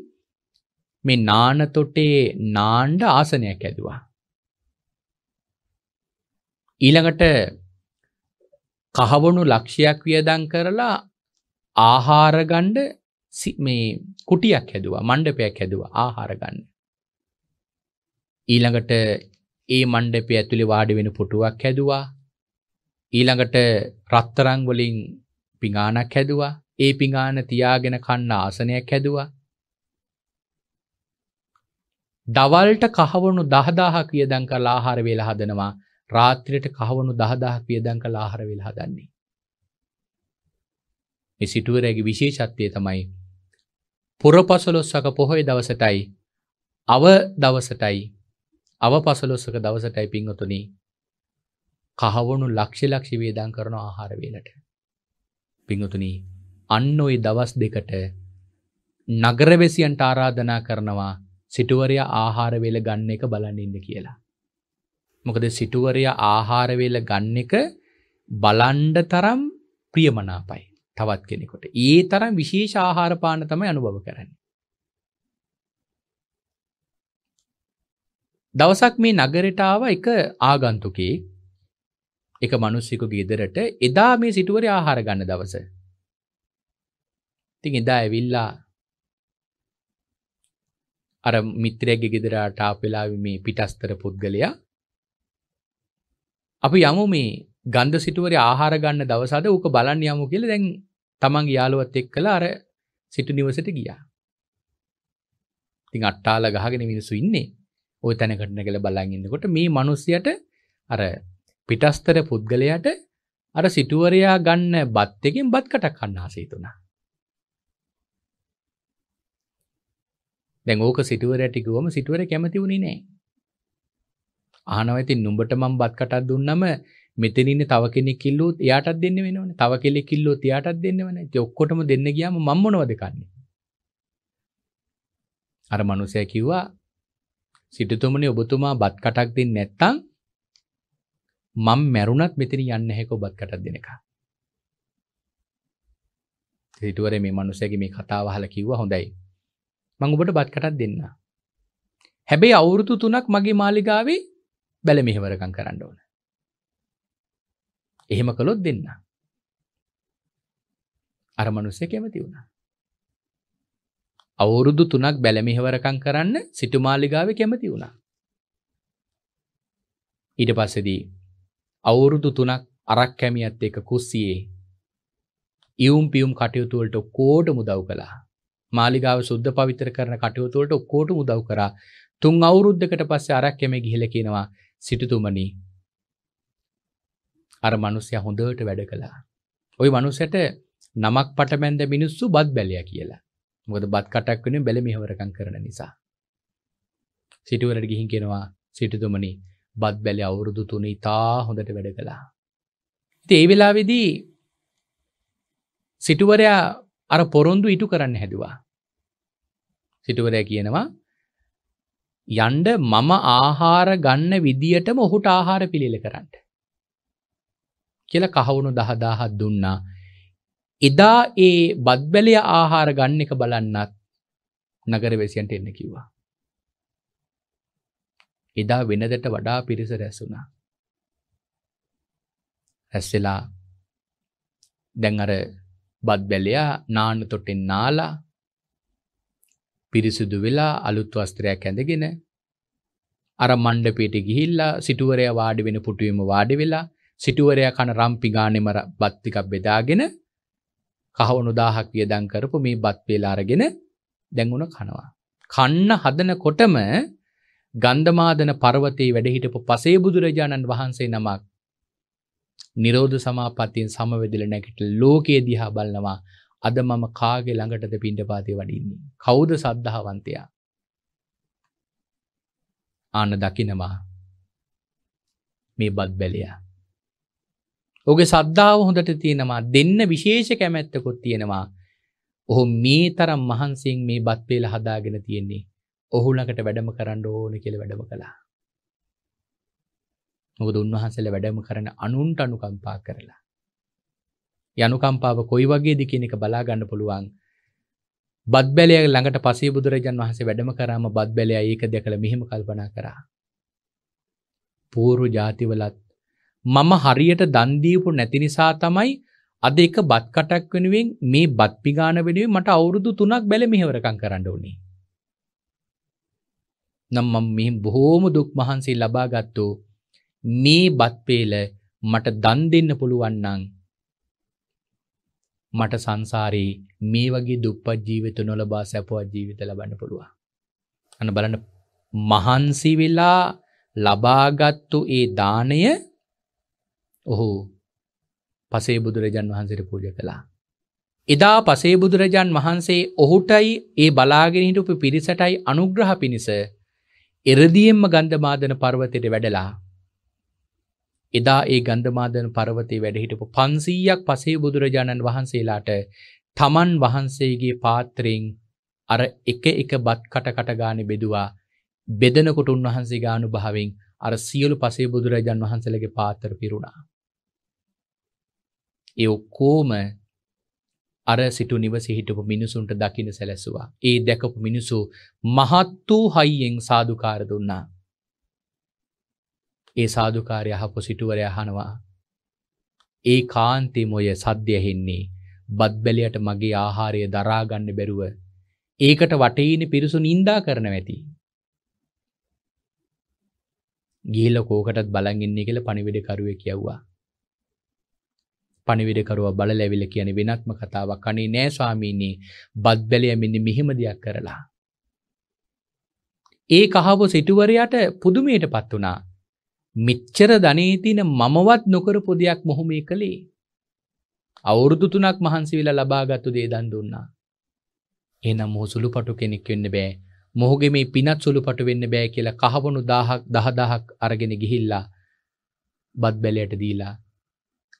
මේ නාන තොටේ නාණ්ඩ ආසනයක් හැදුවා. ඊළඟට කහවණු ලක්ෂයක් වියදම් කරලා ආහාරගණ්ඩ මේ කුටියක් හැදවා මණ්ඩපයක් හැදව ආහාරගන්න. ඊළඟට ඒ මණ්ඩපය ඇතුළි වාඩි වෙන පුටුවක් හැදවා ඊළඟට රත්තරංවලින් පිඟානක් හැදවා ඒ පිඟාන තියාගෙන කන්න ආසනයක් හැදවා දවල්ට කහවනු දහදාහක් වියදං කළ ආහාර වෙලා හදනවා රාත්‍රියට කහවනු දහදාහක් වියදං කළ ආහාර වෙලා හදන්නේ මේ සිටුවරැගේ විශේෂත්වය තමයි පුරපසලොස්සක පොහොය දවසටයි අව දවසටයි අව පසලොස්සක දවසටයි පින්වතුනි කහවණු ලක්ෂ ලක්ෂ වේදම් කරන ආහාර වේලට පින්වතුනි අන්න ওই දවස් දෙකට නගරවැසියන්ට ආරාධනා කරනවා සිටුවරයා ආහාර වේල ගන්න එක බලන්න ඉන්න කියලා. මොකද සිටුවරයා ආහාර වේල ගන්න එක බලන්න තරම් ප්‍රියමනාපයි. තවත් කෙනෙකොට. ඒ තරම් විශේෂ ආහාර පාන තමයි අනුභව කරන්නේ. දවසක් මේ නගරයට ආව එක ආගන්තුකේ එක මිනිස්සෙකුගේ ගෙදරට එදා මේ සිටුවරේ ආහාර ගන්න දවස. ඉතින් එදා ඇවිල්ලා අර මිත්‍රයෙක්ගේ ගෙදරට ආපෙලාවේ මේ පිටස්තර පුද්ගලයා අපි යමු මේ ගන්ධ සිටුවරේ ආහාර ගන්න දවසද ඌක බලන්න යමු කියලා දැන් තමන් යාලුවත් එක් කළ අර සිටු නිවසට ගියා. තින් අට්ටාල ගහගෙන මිනිසු ඉන්නේ ඔය තැනකටන කළ බලාගන්නකොට මේ මනුස්සයට අර පිටස්තර පුද්ගලයට අර සිටුවරයා ගන්න බත් එකෙන් බත් කටක් කන්නාසේතුනා. දැන් ඕක සිටුවරටිකුවම සිටුවර කැමති වුණේ නෑ. ආනවතින් නුඹට මම බත් කටක් දුන්නම මෙතන ඉන්න තව කෙනෙක් කිල්ලුවොත් එයාටත් දෙන්න වෙනවනේ. තව කෙනෙක් කිල්ලුවොත් එයාටත් දෙන්න වෙනවනේ. ඉතින් ඔක්කොටම දෙන්න ගියාම මම මොනවද කන්නේ? අර මනුස්සයා කිව්වා සිටුතුමනේ ඔබතුමා බත් කටක් දෙන්නේ නැත්තම් මම මැරුණත් මෙතන යන්නේ නැහැ කො බත් කටක් දෙනකම්. සිටුවරේ මේ මනුස්සයාගේ මේ කතාව අහලා කිව්වා හොඳයි. මම ඔබට බත් කටක් දෙන්නම්. හැබැයි අවුරුදු 3ක් මගේ මාලිගාවේ බැල මෙහෙවරකම් කරන්න ඕන. එහෙම කළොත් දෙන්න. අර මිනිස්සේ කැමති වුණා. අවුරුදු 3ක් බැලමිහවරකම් කරන්න සිටුමාලිගාවේ කැමති වුණා. ඊට පස්සේදී අවුරුදු 3ක් අරක් කැමියත් එක්ක කුස්සියේ ඉයුම් පියුම් කටයුතු වලට ඔක්කොට මුදව් කළා. මාලිගාව සුද්ධ පවිත්‍ර කරන කටයුතු වලට ඔක්කොට මුදව් කරා. තුන් අවුරුද්දකට පස්සේ අරක් කැමේ ගිහිල්ලා කියනවා සිටුතුමනි අර මනුස්සය හොඳට වැඩ කළා. ඔය මනුසට නමක් පටමැන්ද මිනිස්සු බත් බැලිය කියලා මොද බත් කටක් වෙන බැල මෙහවරකං කරන නිසා. සිටුවලට ගිහින් කෙනවා සිටුතුමනි බත් බැලි අවුරුදු තුන ඉතා හොඳට වැඩ කළා. ඒ වෙලාවෙදී සිටුවරයා අර පොරොන්දු ඉටු කරන්න හැදවා. සිටුවරය කියනවා යන්ඩ මම ආහාර ගන්න විදියටම ඔහුට ආහාර පිළිල කරන්නට. කියල කහවුණු දහදාහත් දුන්නා. එදා ඒ බද්බැලිය ආහාර ගන්න එක බලන්නත් නගර වෙසියන්ට එන්න කිව්වා. එදා වෙනදට වඩා පිරිස රැසුනා. රැස්සෙලා දැන් අර බද්බැලයා නාන්න තොටෙන් නාලා පිරිසිදු වෙලා අලුත් වස්ත්‍රයක් ඇඳගෙන අර මණ්ඩපේට ගිහිල්ලා සිටුවරය වාඩි වෙන පුටුවම වාඩි වෙලා සිටුවරයා කන රම්පි ගානෙම බත් ටිකක් බෙදාගෙන කහවණු 1000ක් වියදම් කරපු මේ බත් වේලා අරගෙන දැන් උන කනවා. කන්න හදනකොටම ගන්ධමාදන පර්වතයේ වැඩ හිටපු පසේ බුදුරජාණන් වහන්සේ නමක් නිරෝධ සමාපත්තියෙන් සමවැදිලා නැගිටලා ලෝකයේ දිහා බලනවා අද මම කාගේ ළඟටද පිණ්ඩපාතේ වඩින්නේ කවුද සද්ධාවන්තයා ආන්න දකිනවා මේ බත් බැලියා ඔගේ සද්ධාව හොඳට තියෙනවා දෙන්න විශේෂ කැමැත්තකොත් තියෙනවා. ඔහු මේ තරම් මහන්සියෙන් මේ බත් පේල හදාගෙන තියෙන්නේ. ඔහු ළඟට වැඩම කරන්න ඕන කියලා වැඩම කළා. මොකද උන්වහන්සේලා වැඩම කරන අනුන්ට අනුකම්පා කරලා. යනුකම්පාව කොයි වගේද කියන එක බලා ගන්න පුළුවන්. බත් බැලය ළඟට පසේ බුදුරජාන් වහන්සේ වැඩම කරාම බත් බැලය ඒක දැකලා මෙහෙම කල්පනා කරා. පූර්ව ජාතිවලත් මම හරියට දන් දීපු නැති නිසා තමයි අද එක බත් කටක් වෙනුවෙන් මේ බත් පිගාන වෙනුවෙන් මට අවුරුදු 3ක් බැල මෙහෙවරකම් කරන්න උනේ. නම් මම මෙහෙම බොහෝම දුක් මහන්සි ලබාගත්තු මේ බත් පෙළ මට දන් දෙන්න පුළුවන් නම් මට සංසාරේ මේ වගේ දුප්පත් ජීවිත නොලබා සැපවත් ජීවිත ලබන්න පුළුවන්. අන්න බලන්න මහන්සි වෙලා ලබාගත්තු ඒ දාණය ඔහු පසේ බුදුරජන් වහන්සේට පූජ කළා. එදා පසේ බුදුරජන් වහන්සේ ඔහුටයි ඒ බලාගෙනහිටුපු පිරිසටයි අනුග්‍රහ පිණිස එරදියෙන්ම ගන්ධමාදන පර්වතයට වැඩලා. එදා ඒ ගන්ධමාදන පර්වතේ වැඩහිටපු පන්සීයක් පසේ බුදුරජාණන් වහන්සේලාට තමන් වහන්සේගේ පාත්‍රයෙන් අර එක එක බත් කටකට ගානෙ බෙදුවා බෙදනකොට උන්වහන්සේ ගානු භාවෙන් අර සියලු පසේ බුදුරජාන් වහන්සේලගේ පාත්‍ර පිරුණා. ඒ ඔක්කෝම අර සිටු නිවස හිටපු මිනිසුන්ට දකින සැලැසුවා. ඒ දැකපු මිනිසු මහත් වූ හයියෙන් සාධකාර දුන්නා. ඒ සාධකාරය අහපු සිටුවරය අහනවා. ඒ කාන්තිමොය සද්‍යයෙන්නේ බද්බැලයට මගේ ආහාරය දරාගන්න බැරුව. ඒකට වටයින පිරිසු නින්දා කරන ඇති. ගිහිල කෝකටත් බලගින්නේ කියල පනිවිඩකරුව කියව්වා. පණිවිඩකරුවා බලලැවිල කියන වෙනත්ම කතාවක් අනේ නෑ ස්වාමීනි බත් බැලිය මෙන්න මෙහෙම දෙයක් කරලා ඒ කහව සිටුවරයට පුදුමයටපත් වුණා මිච්චර ධනේ තින මමවත් නොකරපු දෙයක් මොහු මේ කළේ අවුරුදු තුනක් මහන්සි වෙලා ලබාගත්තු දේ දන් දුන්නා එහෙනම් මොහු සුළුපටු කෙනෙක් වෙන්න බෑ මොහුගේ මේ පිනත් සුළුපටු වෙන්න බෑ කියලා කහවණු 1000ක් 10000ක් අරගෙන ගිහිල්ලා බත් බැලයට දීලා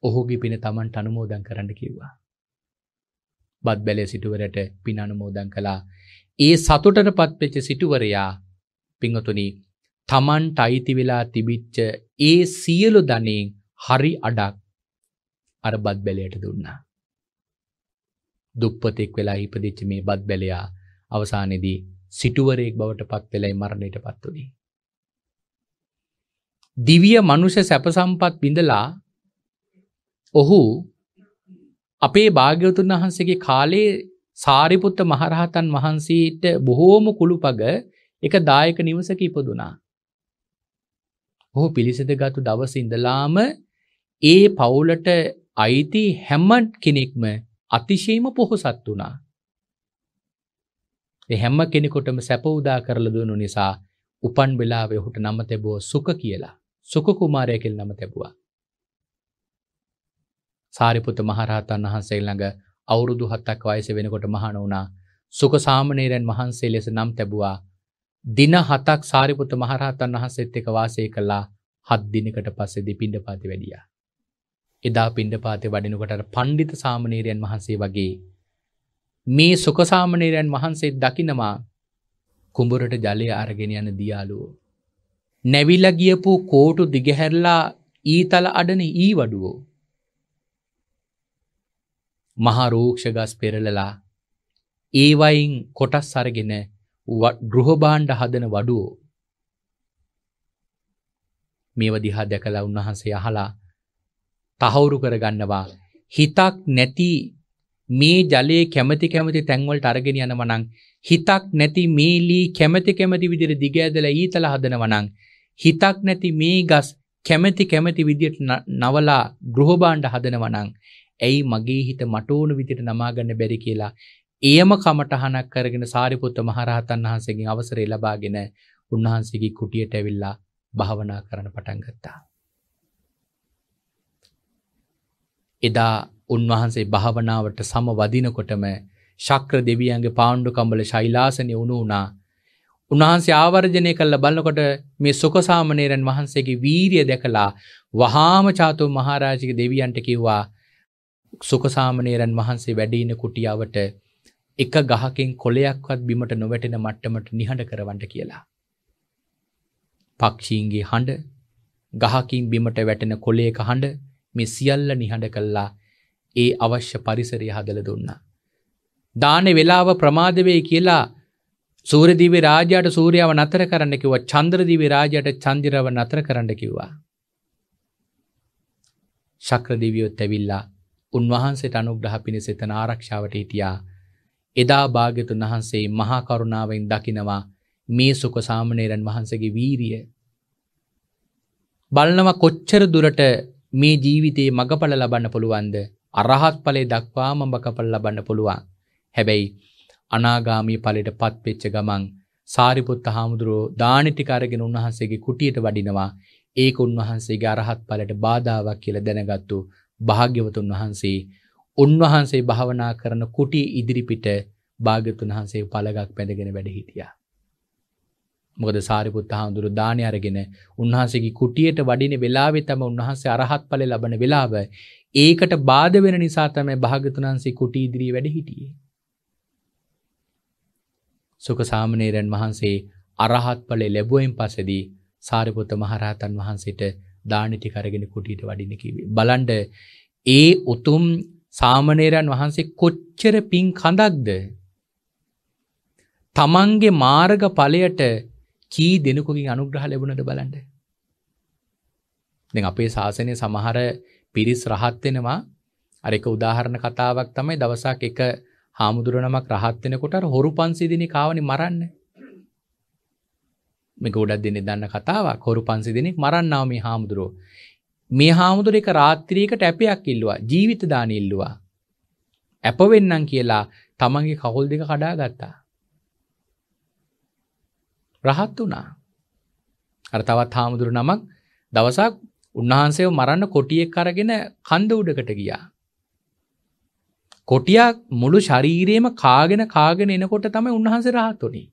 ඔහුගේ පින තමන්ට අනුමෝදන් කරන්න කිව්වා. බත් බැලය සිටුවරට පින අනුමෝදන් කළා. ඒ සතුටට පත්වෙච්ච සිටුවරයා පිංහතුනි තමන්ට අයිති වෙලා තිබිච්ච ඒ සියලු ධනෙන් හරි අඩක් අර බත් බැලයට දුන්නා. දුප්පතෙක් වෙලා ඉපදිච්ච මේ බත් බැලයා අවසානයේදී සිටුවරයෙක් බවට පත් වෙලයි මරණයට පත් වුණේ. දිවිය මනුෂ්‍ය සැප සම්පත් බිඳලා ඔහු අපේ භාග්‍යවතුන් වහන්සේගේ කාලේ සාරිපුත්ත මහරහතන් වහන්සේට බොහෝම කුළුපග එක දායක නිවසක ඉපදුනා. ඔහු පිළිසඳ ගතු දවස ඉඳලාම ඒ පවුලට අයිති හැම කෙනෙක්ම අතිශයම පොහොසත් වුණා. හැම කෙනෙකොටම සැප උදා කරලා දුන්නු නිසා උපන් වෙලාවේ ඔහුට නම තැබුවා සුඛ කියලා. සුඛ කුමාරය කියලා නම තැබුවා. සාරිපුත මහරහතන් වහන්සේ ළඟ අවුරුදු හතක් වයස වෙනකොට මහණ වුණා. සුක සාමණේරයන් වහන්සේ ලෙස නම් තැබුවා. දින හතක් සාරිපුත මහරහතන් වහන්සේත් එක්ක වාසය කළා. හත් දිනකට පස්සේදී පිණ්ඩපාතේ වැඩියා. එදා පිණ්ඩපාතේ වඩිනකොට අර පඬිත සාමණේරයන් වහන්සේ වගේ මේ සුක සාමණේරයන් වහන්සේ දකිනවා කුඹරට ජලය අරගෙන යන දියාලුවෝ. නැවිලා ගියපු කෝටු දිගහැරලා ඊතල අඩන ඊ වඩුවෝ. මහා රෝක්ෂගස් පෙරලලා ඒවයින් කොටස් අරගෙන ගෘහභාණ්ඩ හදන වඩුවෝ මේව දිහා දැකලා උන්වහන්සේ අහලා තහවුරු කරගන්නවා හිතක් නැති මේ ජලයේ කැමති කැමති තැන්වලට අරගෙන යනවා නම් හිතක් නැති මේ ලී කැමති කැමති විදිහට දිග ඇදලා ඊතල හදනවා නම් හිතක් නැති මේ ගස් කැමති කැමති විදියට නවලා ගෘහභාණ්ඩ හදනවා නම් ඇයි මගේ හිත මට ඕන විදිහට නමා ගන්න බැරි කියලා එයම කමටහනක් කරගෙන සාරිපුත්ත මහරහතන් වහන්සේගෙන් අවසරය ලබාගෙන උන්වහන්සේගේ කුටියට ඇවිල්ලා භාවනා කරන්න පටන් ගත්තා. එදා උන්වහන්සේ භාවනාවට සම වදිනකොටම ශක්‍ර දෙවියන්ගේ පාණ්ඩු කම්බල ශෛලාසනය වුණු වුණා. උන්වහන්සේ ආවර්ජනය කළ බලකොට මේ සුකසාමනේරන් වහන්සේගේ වීරිය දැකලා වහාම චාතෝ මහරජාගේ දෙවියන්ට කිව්වා සුකසාමනේරන් වහන්සේ වැඩීන කුටියාවට එක ගහකින් කොලයක්වත් බිමට නොවැටෙන මට්ටමට නිහඬ කරවන්න කියලා. පක්ෂීන්ගේ හඬ ගහකින් බිමට වැටෙන කොලයක හඬ මේ සියල්ල නිහඬ කළා ඒ අවශ්‍ය පරිසරය හදලා දුන්නා. දානේ වෙලාව ප්‍රමාද වෙයි කියලා සූර්යදිවි රාජයාට සූර්යාව නතර කරන්න කිව්වා චන්ද්‍රදිවි රාජයාට චන්ද්‍රව නතර කරන්න කිව්වා ශක්‍රදිවියොත් ඇවිල්ලා උන්වහන්සේට අනුග්‍රහ පිණිස එතන ආරක්ෂාවට හිටියා. එදා භාග්‍යතුන් වහන්සේ මහා කරුණාවෙන් දකිනවා මේ සුක සාමණේරයන් වහන්සේගේ වීරිය. බලනවා කොච්චර දුරට මේ ජීවිතයේ මගඵල ලබන්න පුළුවන්ද? අරහත් ඵලයේ දක්වාම මගඵල ලබන්න පුළුවන්. හැබැයි අනාගාමී ඵලයටපත් වෙච්ච ගමන් සාරිපුත්ත හාමුදුරුවෝ දානි ටික අරගෙන උන්වහන්සේගේ කුටියට වඩිනවා. ඒක උන්වහන්සේගේ අරහත් ඵලයට බාධාවක් කියලා දැනගත්තු භාග්‍යවතුන් වහන්සේ උන්වහන්සේ භාවනා කරන කුටි ඉදිරිපිට භාග්‍යවතුන් වහන්සේ පළගක් පැඳගෙන වැඩ හිටියා. මොකද සාරිපුත්ත හාමුදුරු දානය අරගෙන උන්වහන්සේගේ කුටියට වඩින වෙලාවේ තම උන්වහන්සේ අරහත් ඵල ලබන වෙලාව ඒකට බාධා වෙන නිසා තමයි භාග්‍යවතුන් වහන්සේ කුටි ඉදිරියේ වැඩ හිටියේ. සුක සාමණේරයන් වහන්සේ අරහත් ඵල ලැබුවෙන් පස්සේදී සාරිපුත්ත මහරහතන් වහන්සේට දානටි කරගෙන කුටියට වඩින කිවේ. බලන්ඩ ඒ උතුම් සාමනේරන් වහන්සේ කොච්චර පින් කඳක්ද. තමන්ගේ මාර්ග පලයට කී දෙනකුකින් අනුග්‍රහ ලැබුණට බලන්ඩ. දෙ අපේ ශාසනය සමහර පිරිස් රහත්වෙනවා අරක උදාහරණ කතාවක් තමයි දවසක් එක හාමුදුරනමක් රහත්වෙනකොට හොරු පන්සිදිනි කාවනි මරන්නේ මේ ගොඩක් දෙන්නේ දන්න කතාවක් හොරු 500 දෙනෙක් මරන්නාව මේ හාමුදුරුවෝ. මේ හාමුදුරුවෝ එක රාත්‍රියකට ඇපයක් ඉල්ලුවා. ජීවිත දාන ඉල්ලුවා. ඇප වෙන්නම් කියලා තමන්ගේ කකුල් දෙක කඩා ගත්තා. රහත් වුණා. අර තවත් හාමුදුරු නමක් දවසක් උන්වහන්සේව මරන්න කොටියෙක් අරගෙන කන්ද උඩකට ගියා. කොටියක් මුළු ශරීරයේම කාගෙන කාගෙන එනකොට තමයි උන්වහන්සේ රහත් වුණේ.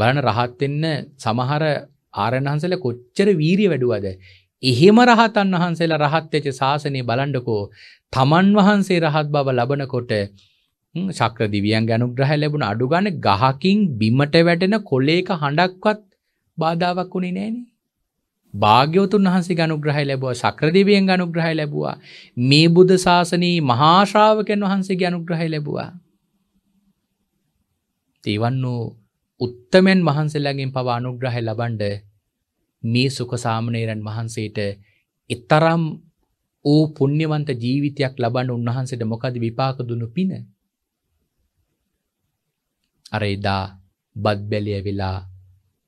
බලන රහත් වෙන්න සමහර ආරයන් වහන්සේලා කොච්චර වීරිය වැඩුවද එහෙම රහතන් වහන්සේලා රහත් වෙච්ච ශාසනය බලන්නකෝ තමන් වහන්සේ රහත් බව ලබනකොට ශක්‍ර දිවියන් ගැනුග්‍රහය ලැබුණ අඩු ගන්න ගහකින් බිමට වැටෙන කොලේක හඬක්වත් බාධාවක් වුණේ නෑනේ භාග්‍යවතුන් වහන්සේ ගනුග්‍රහය ලැබුවා ශක්‍රදේවියන් ගනුග්‍රහය ලැබුවා මේ බුද්ධ ශාසනයේ මහා ශ්‍රාවකයන් වහන්සේගේ අනුග්‍රහය ලැබුවා. දේවන් වූ උත්තමයන් වහන්සේලාගෙන් පවා අනුග්‍රහය ලබන්ඩ මේ සුක සාමනේරන් වහන්සේට එතරම් ඕ පුුණ්්‍යවන්ත ජීවිතයක් ලබන්න උන්වහන්සට මොකද විපාක දුනු පින. අර එදා බද්බැලිය වෙලා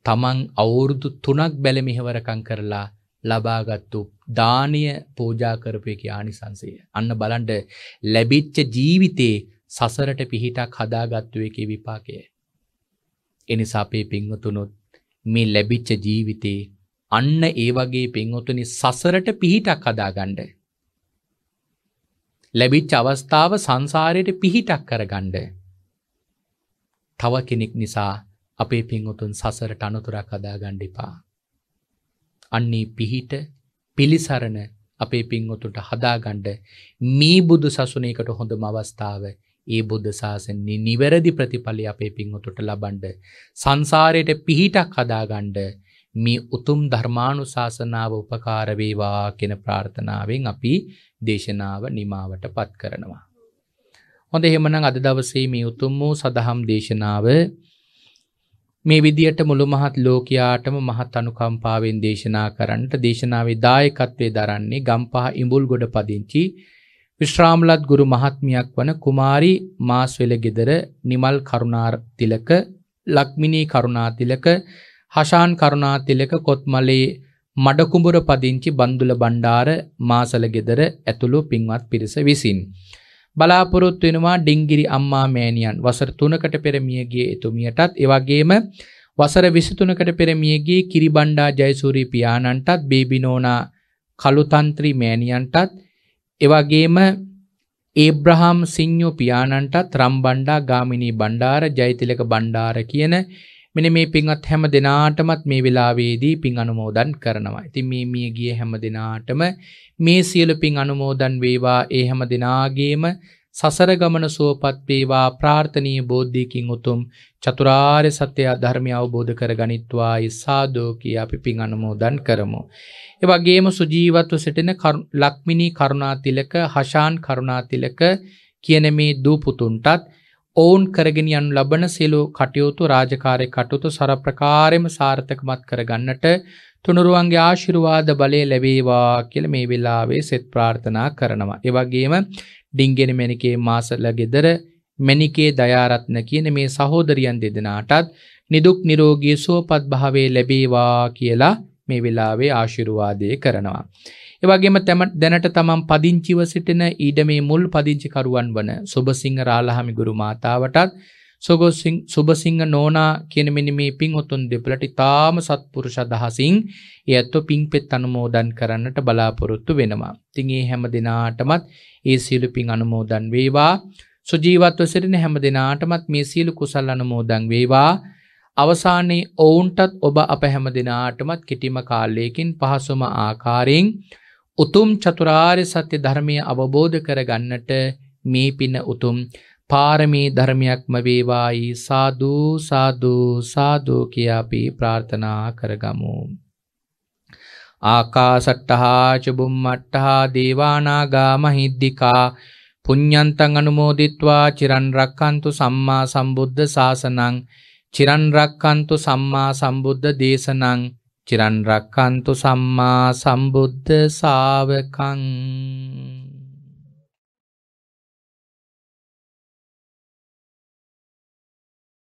තමන් අවුරුදු තුනක් බැල මෙහෙවරකං කරලා ලබාගත්තු දානය පෝජාකරපයකි ආනිසන්සය. අන්න බලන්ඩ ලැබිච්ච ජීවිතේ සසරට පිහිටක් හදාගත්තුවකේ විපාකය. එනිසා අපේ පින්වතුනොත් මේ ලැබිච්ච ජීවිතේ අන්න ඒ වගේ පින්වතුනි සසරට පිහිටක් හදාගන්න. ලැබිච්ච අවස්ථාව සංසාරයට පිහිටක් කරගන්න. තව කෙනෙක් නිසා අපේ පින්වතුන් සසරට අනතුරක් හදාගන්න එපා. අන්නේ පිහිට පිලිසරණ අපේ පින්වතුන්ට හදාගන්න මේ බුදු සසුනේකට හොඳම අවස්ථාව ඒ බුද්ධ ශාසනයේ නිවැරදි ප්‍රතිඵලය අපේ පින්වතුන්ට ලබන්න සංසාරයට පිහිටක් හදාගන්න මේ උතුම් ධර්මානුශාසනාව උපකාර වේවා කියන ප්‍රාර්ථනාවෙන් අපි දේශනාව නිමාවටපත් කරනවා. හොඳ එහෙමනම් අද දවසේ මේ උතුම් වූ සදහම් දේශනාව මේ විදියට මුළු මහත් ලෝකයාටම මහත් අනුකම්පාවෙන් දේශනා කරන්නට දේශනාවේ දායකත්වයේ දරන්නේ ගම්පහ ඉඹුල්ගොඩ පදිංචි විශ්‍රාමලත් ගුරු මහත්මියක් වන කුමාරි මාස්වෙල ගෙදර නිමල් කරුණාතිලක ලක්මිනී කරුණාතිලක හෂාන් කරුණාතිලක කොත්මලේ මඩකුඹුර පදිංචි බන්දුල බණ්ඩාර මාසල ගෙදර ඇතුළු පින්වත් පිරිස විසින්. බලාපොරොත්තු වෙනවා ඩිංගිරි අම්මා මෑණියන් වසර 3කට පෙර මියගිය එතුමියටත් එවැගේම වසර 23කට පෙර මියගිය කිරිබණ්ඩා ජයසූරි පියාණන්ටත් බේබි නෝනා කලුතන්ත්‍රි මෑණියන්ටත් එවගේම ඒබ්‍රහම් සිංහෝ පියාණන්ටත් රම්බණ්ඩා ගාමිණී බණ්ඩාර ජයතිලක බණ්ඩාර කියන මෙන මේ පින්වත් හැම දෙනාටමත් මේ වෙලාවේදී පින් අනුමෝදන් කරනවා. ඉතින් මේ මිය ගිය හැම දෙනාටම මේ සියලු පින් අනුමෝදන් වේවා. ඒ හැම දෙනාගේම සසර ගමන සුවපත් වේවා ප්‍රාර්ථනීය බෝධියකින් උතුම් චතුරාර්ය සත්‍ය ධර්මය අවබෝධ කර ගනිත්වායි සාදෝ කී අපි පින් අනුමෝදන් කරමු. ඒ වගේම සුජීවත්ව සිටින ලක්මිනී කරුණාතිලක, හෂාන් කරුණාතිලක කියන මේ දූ පුතුන්ටත් ඔවුන් කරගෙන යනු ලබන සියලු කටයුතු රාජකාරය කටයුතු සරප්‍රකාරයම සාර්ථකමත් කරගන්නට තුනුරුවන්ගේ ආශිර්වාද බලය ලැබේවා කියලා මේ වෙලාවේ සෙත් ප්‍රාර්ථනා කරනවා. ඒ වගේම ඩිංගෙන මැනිකේ මාසල ගෙදර මැනිකේ දයාරත්න කියන මේ සහෝදරියන් දෙදෙනාටත් නිදුක් නිරෝගී සුවපත් භාවය ලැබේවා කියලා මේ වෙලාවේ ආශිර්වාදය කරනවා. එවගේම දැනට තමන් පදිංචිව සිටින ඊඩ මේ මුල් පදිංචිකරුවන් වන සුබසිංහ රාලහමි ගුරු මාතාවටත් සොගොස්සිං සුභසිංහ නෝනා කියනමිනි මේ පින් ඔතුන් දෙපලට තාම සත්පුරුෂ දහසින් ඒ ඇත්තු පින් පෙත් අනුමෝදන් කරන්නට බලාපොරොත්තු වෙනවා. තිගේ හැම දෙනාටමත් ඒ සියලු පින් අනුමෝදන් වේවා සුජීවත්ව සිරින හැම දෙනාටමත් මේ සියලු කුසල් අනුමෝදන් වේවා අවසානයේ ඔවුන්ටත් ඔබ අප හැම දෙනාටමත් කිටිම කාලයකින් පහසුම ආකාරයෙන් උතුම් චතුරාර්ය සත්‍ය ධර්මය අවබෝධ කරගන්නට මේ පින උතුම් පාරමී ධර්මයක්ම වේවායි සාදු සාදු සාදු කියා අපි ප්‍රාර්ථනා කරගමු. ආකාසට්ටහා චුබුම්මට්ටහා දේවානාගා මහිද්దికා පුඤ්ඤන්තං අනුමෝදිත්වා චිරන් රක්칸තු සම්මා සම්බුද්ධ ශාසනං චිරන් රක්칸තු සම්මා සම්බුද්ධ දේශනං චිරන් රක්칸තු සම්මා සම්බුද්ධ ශාවකං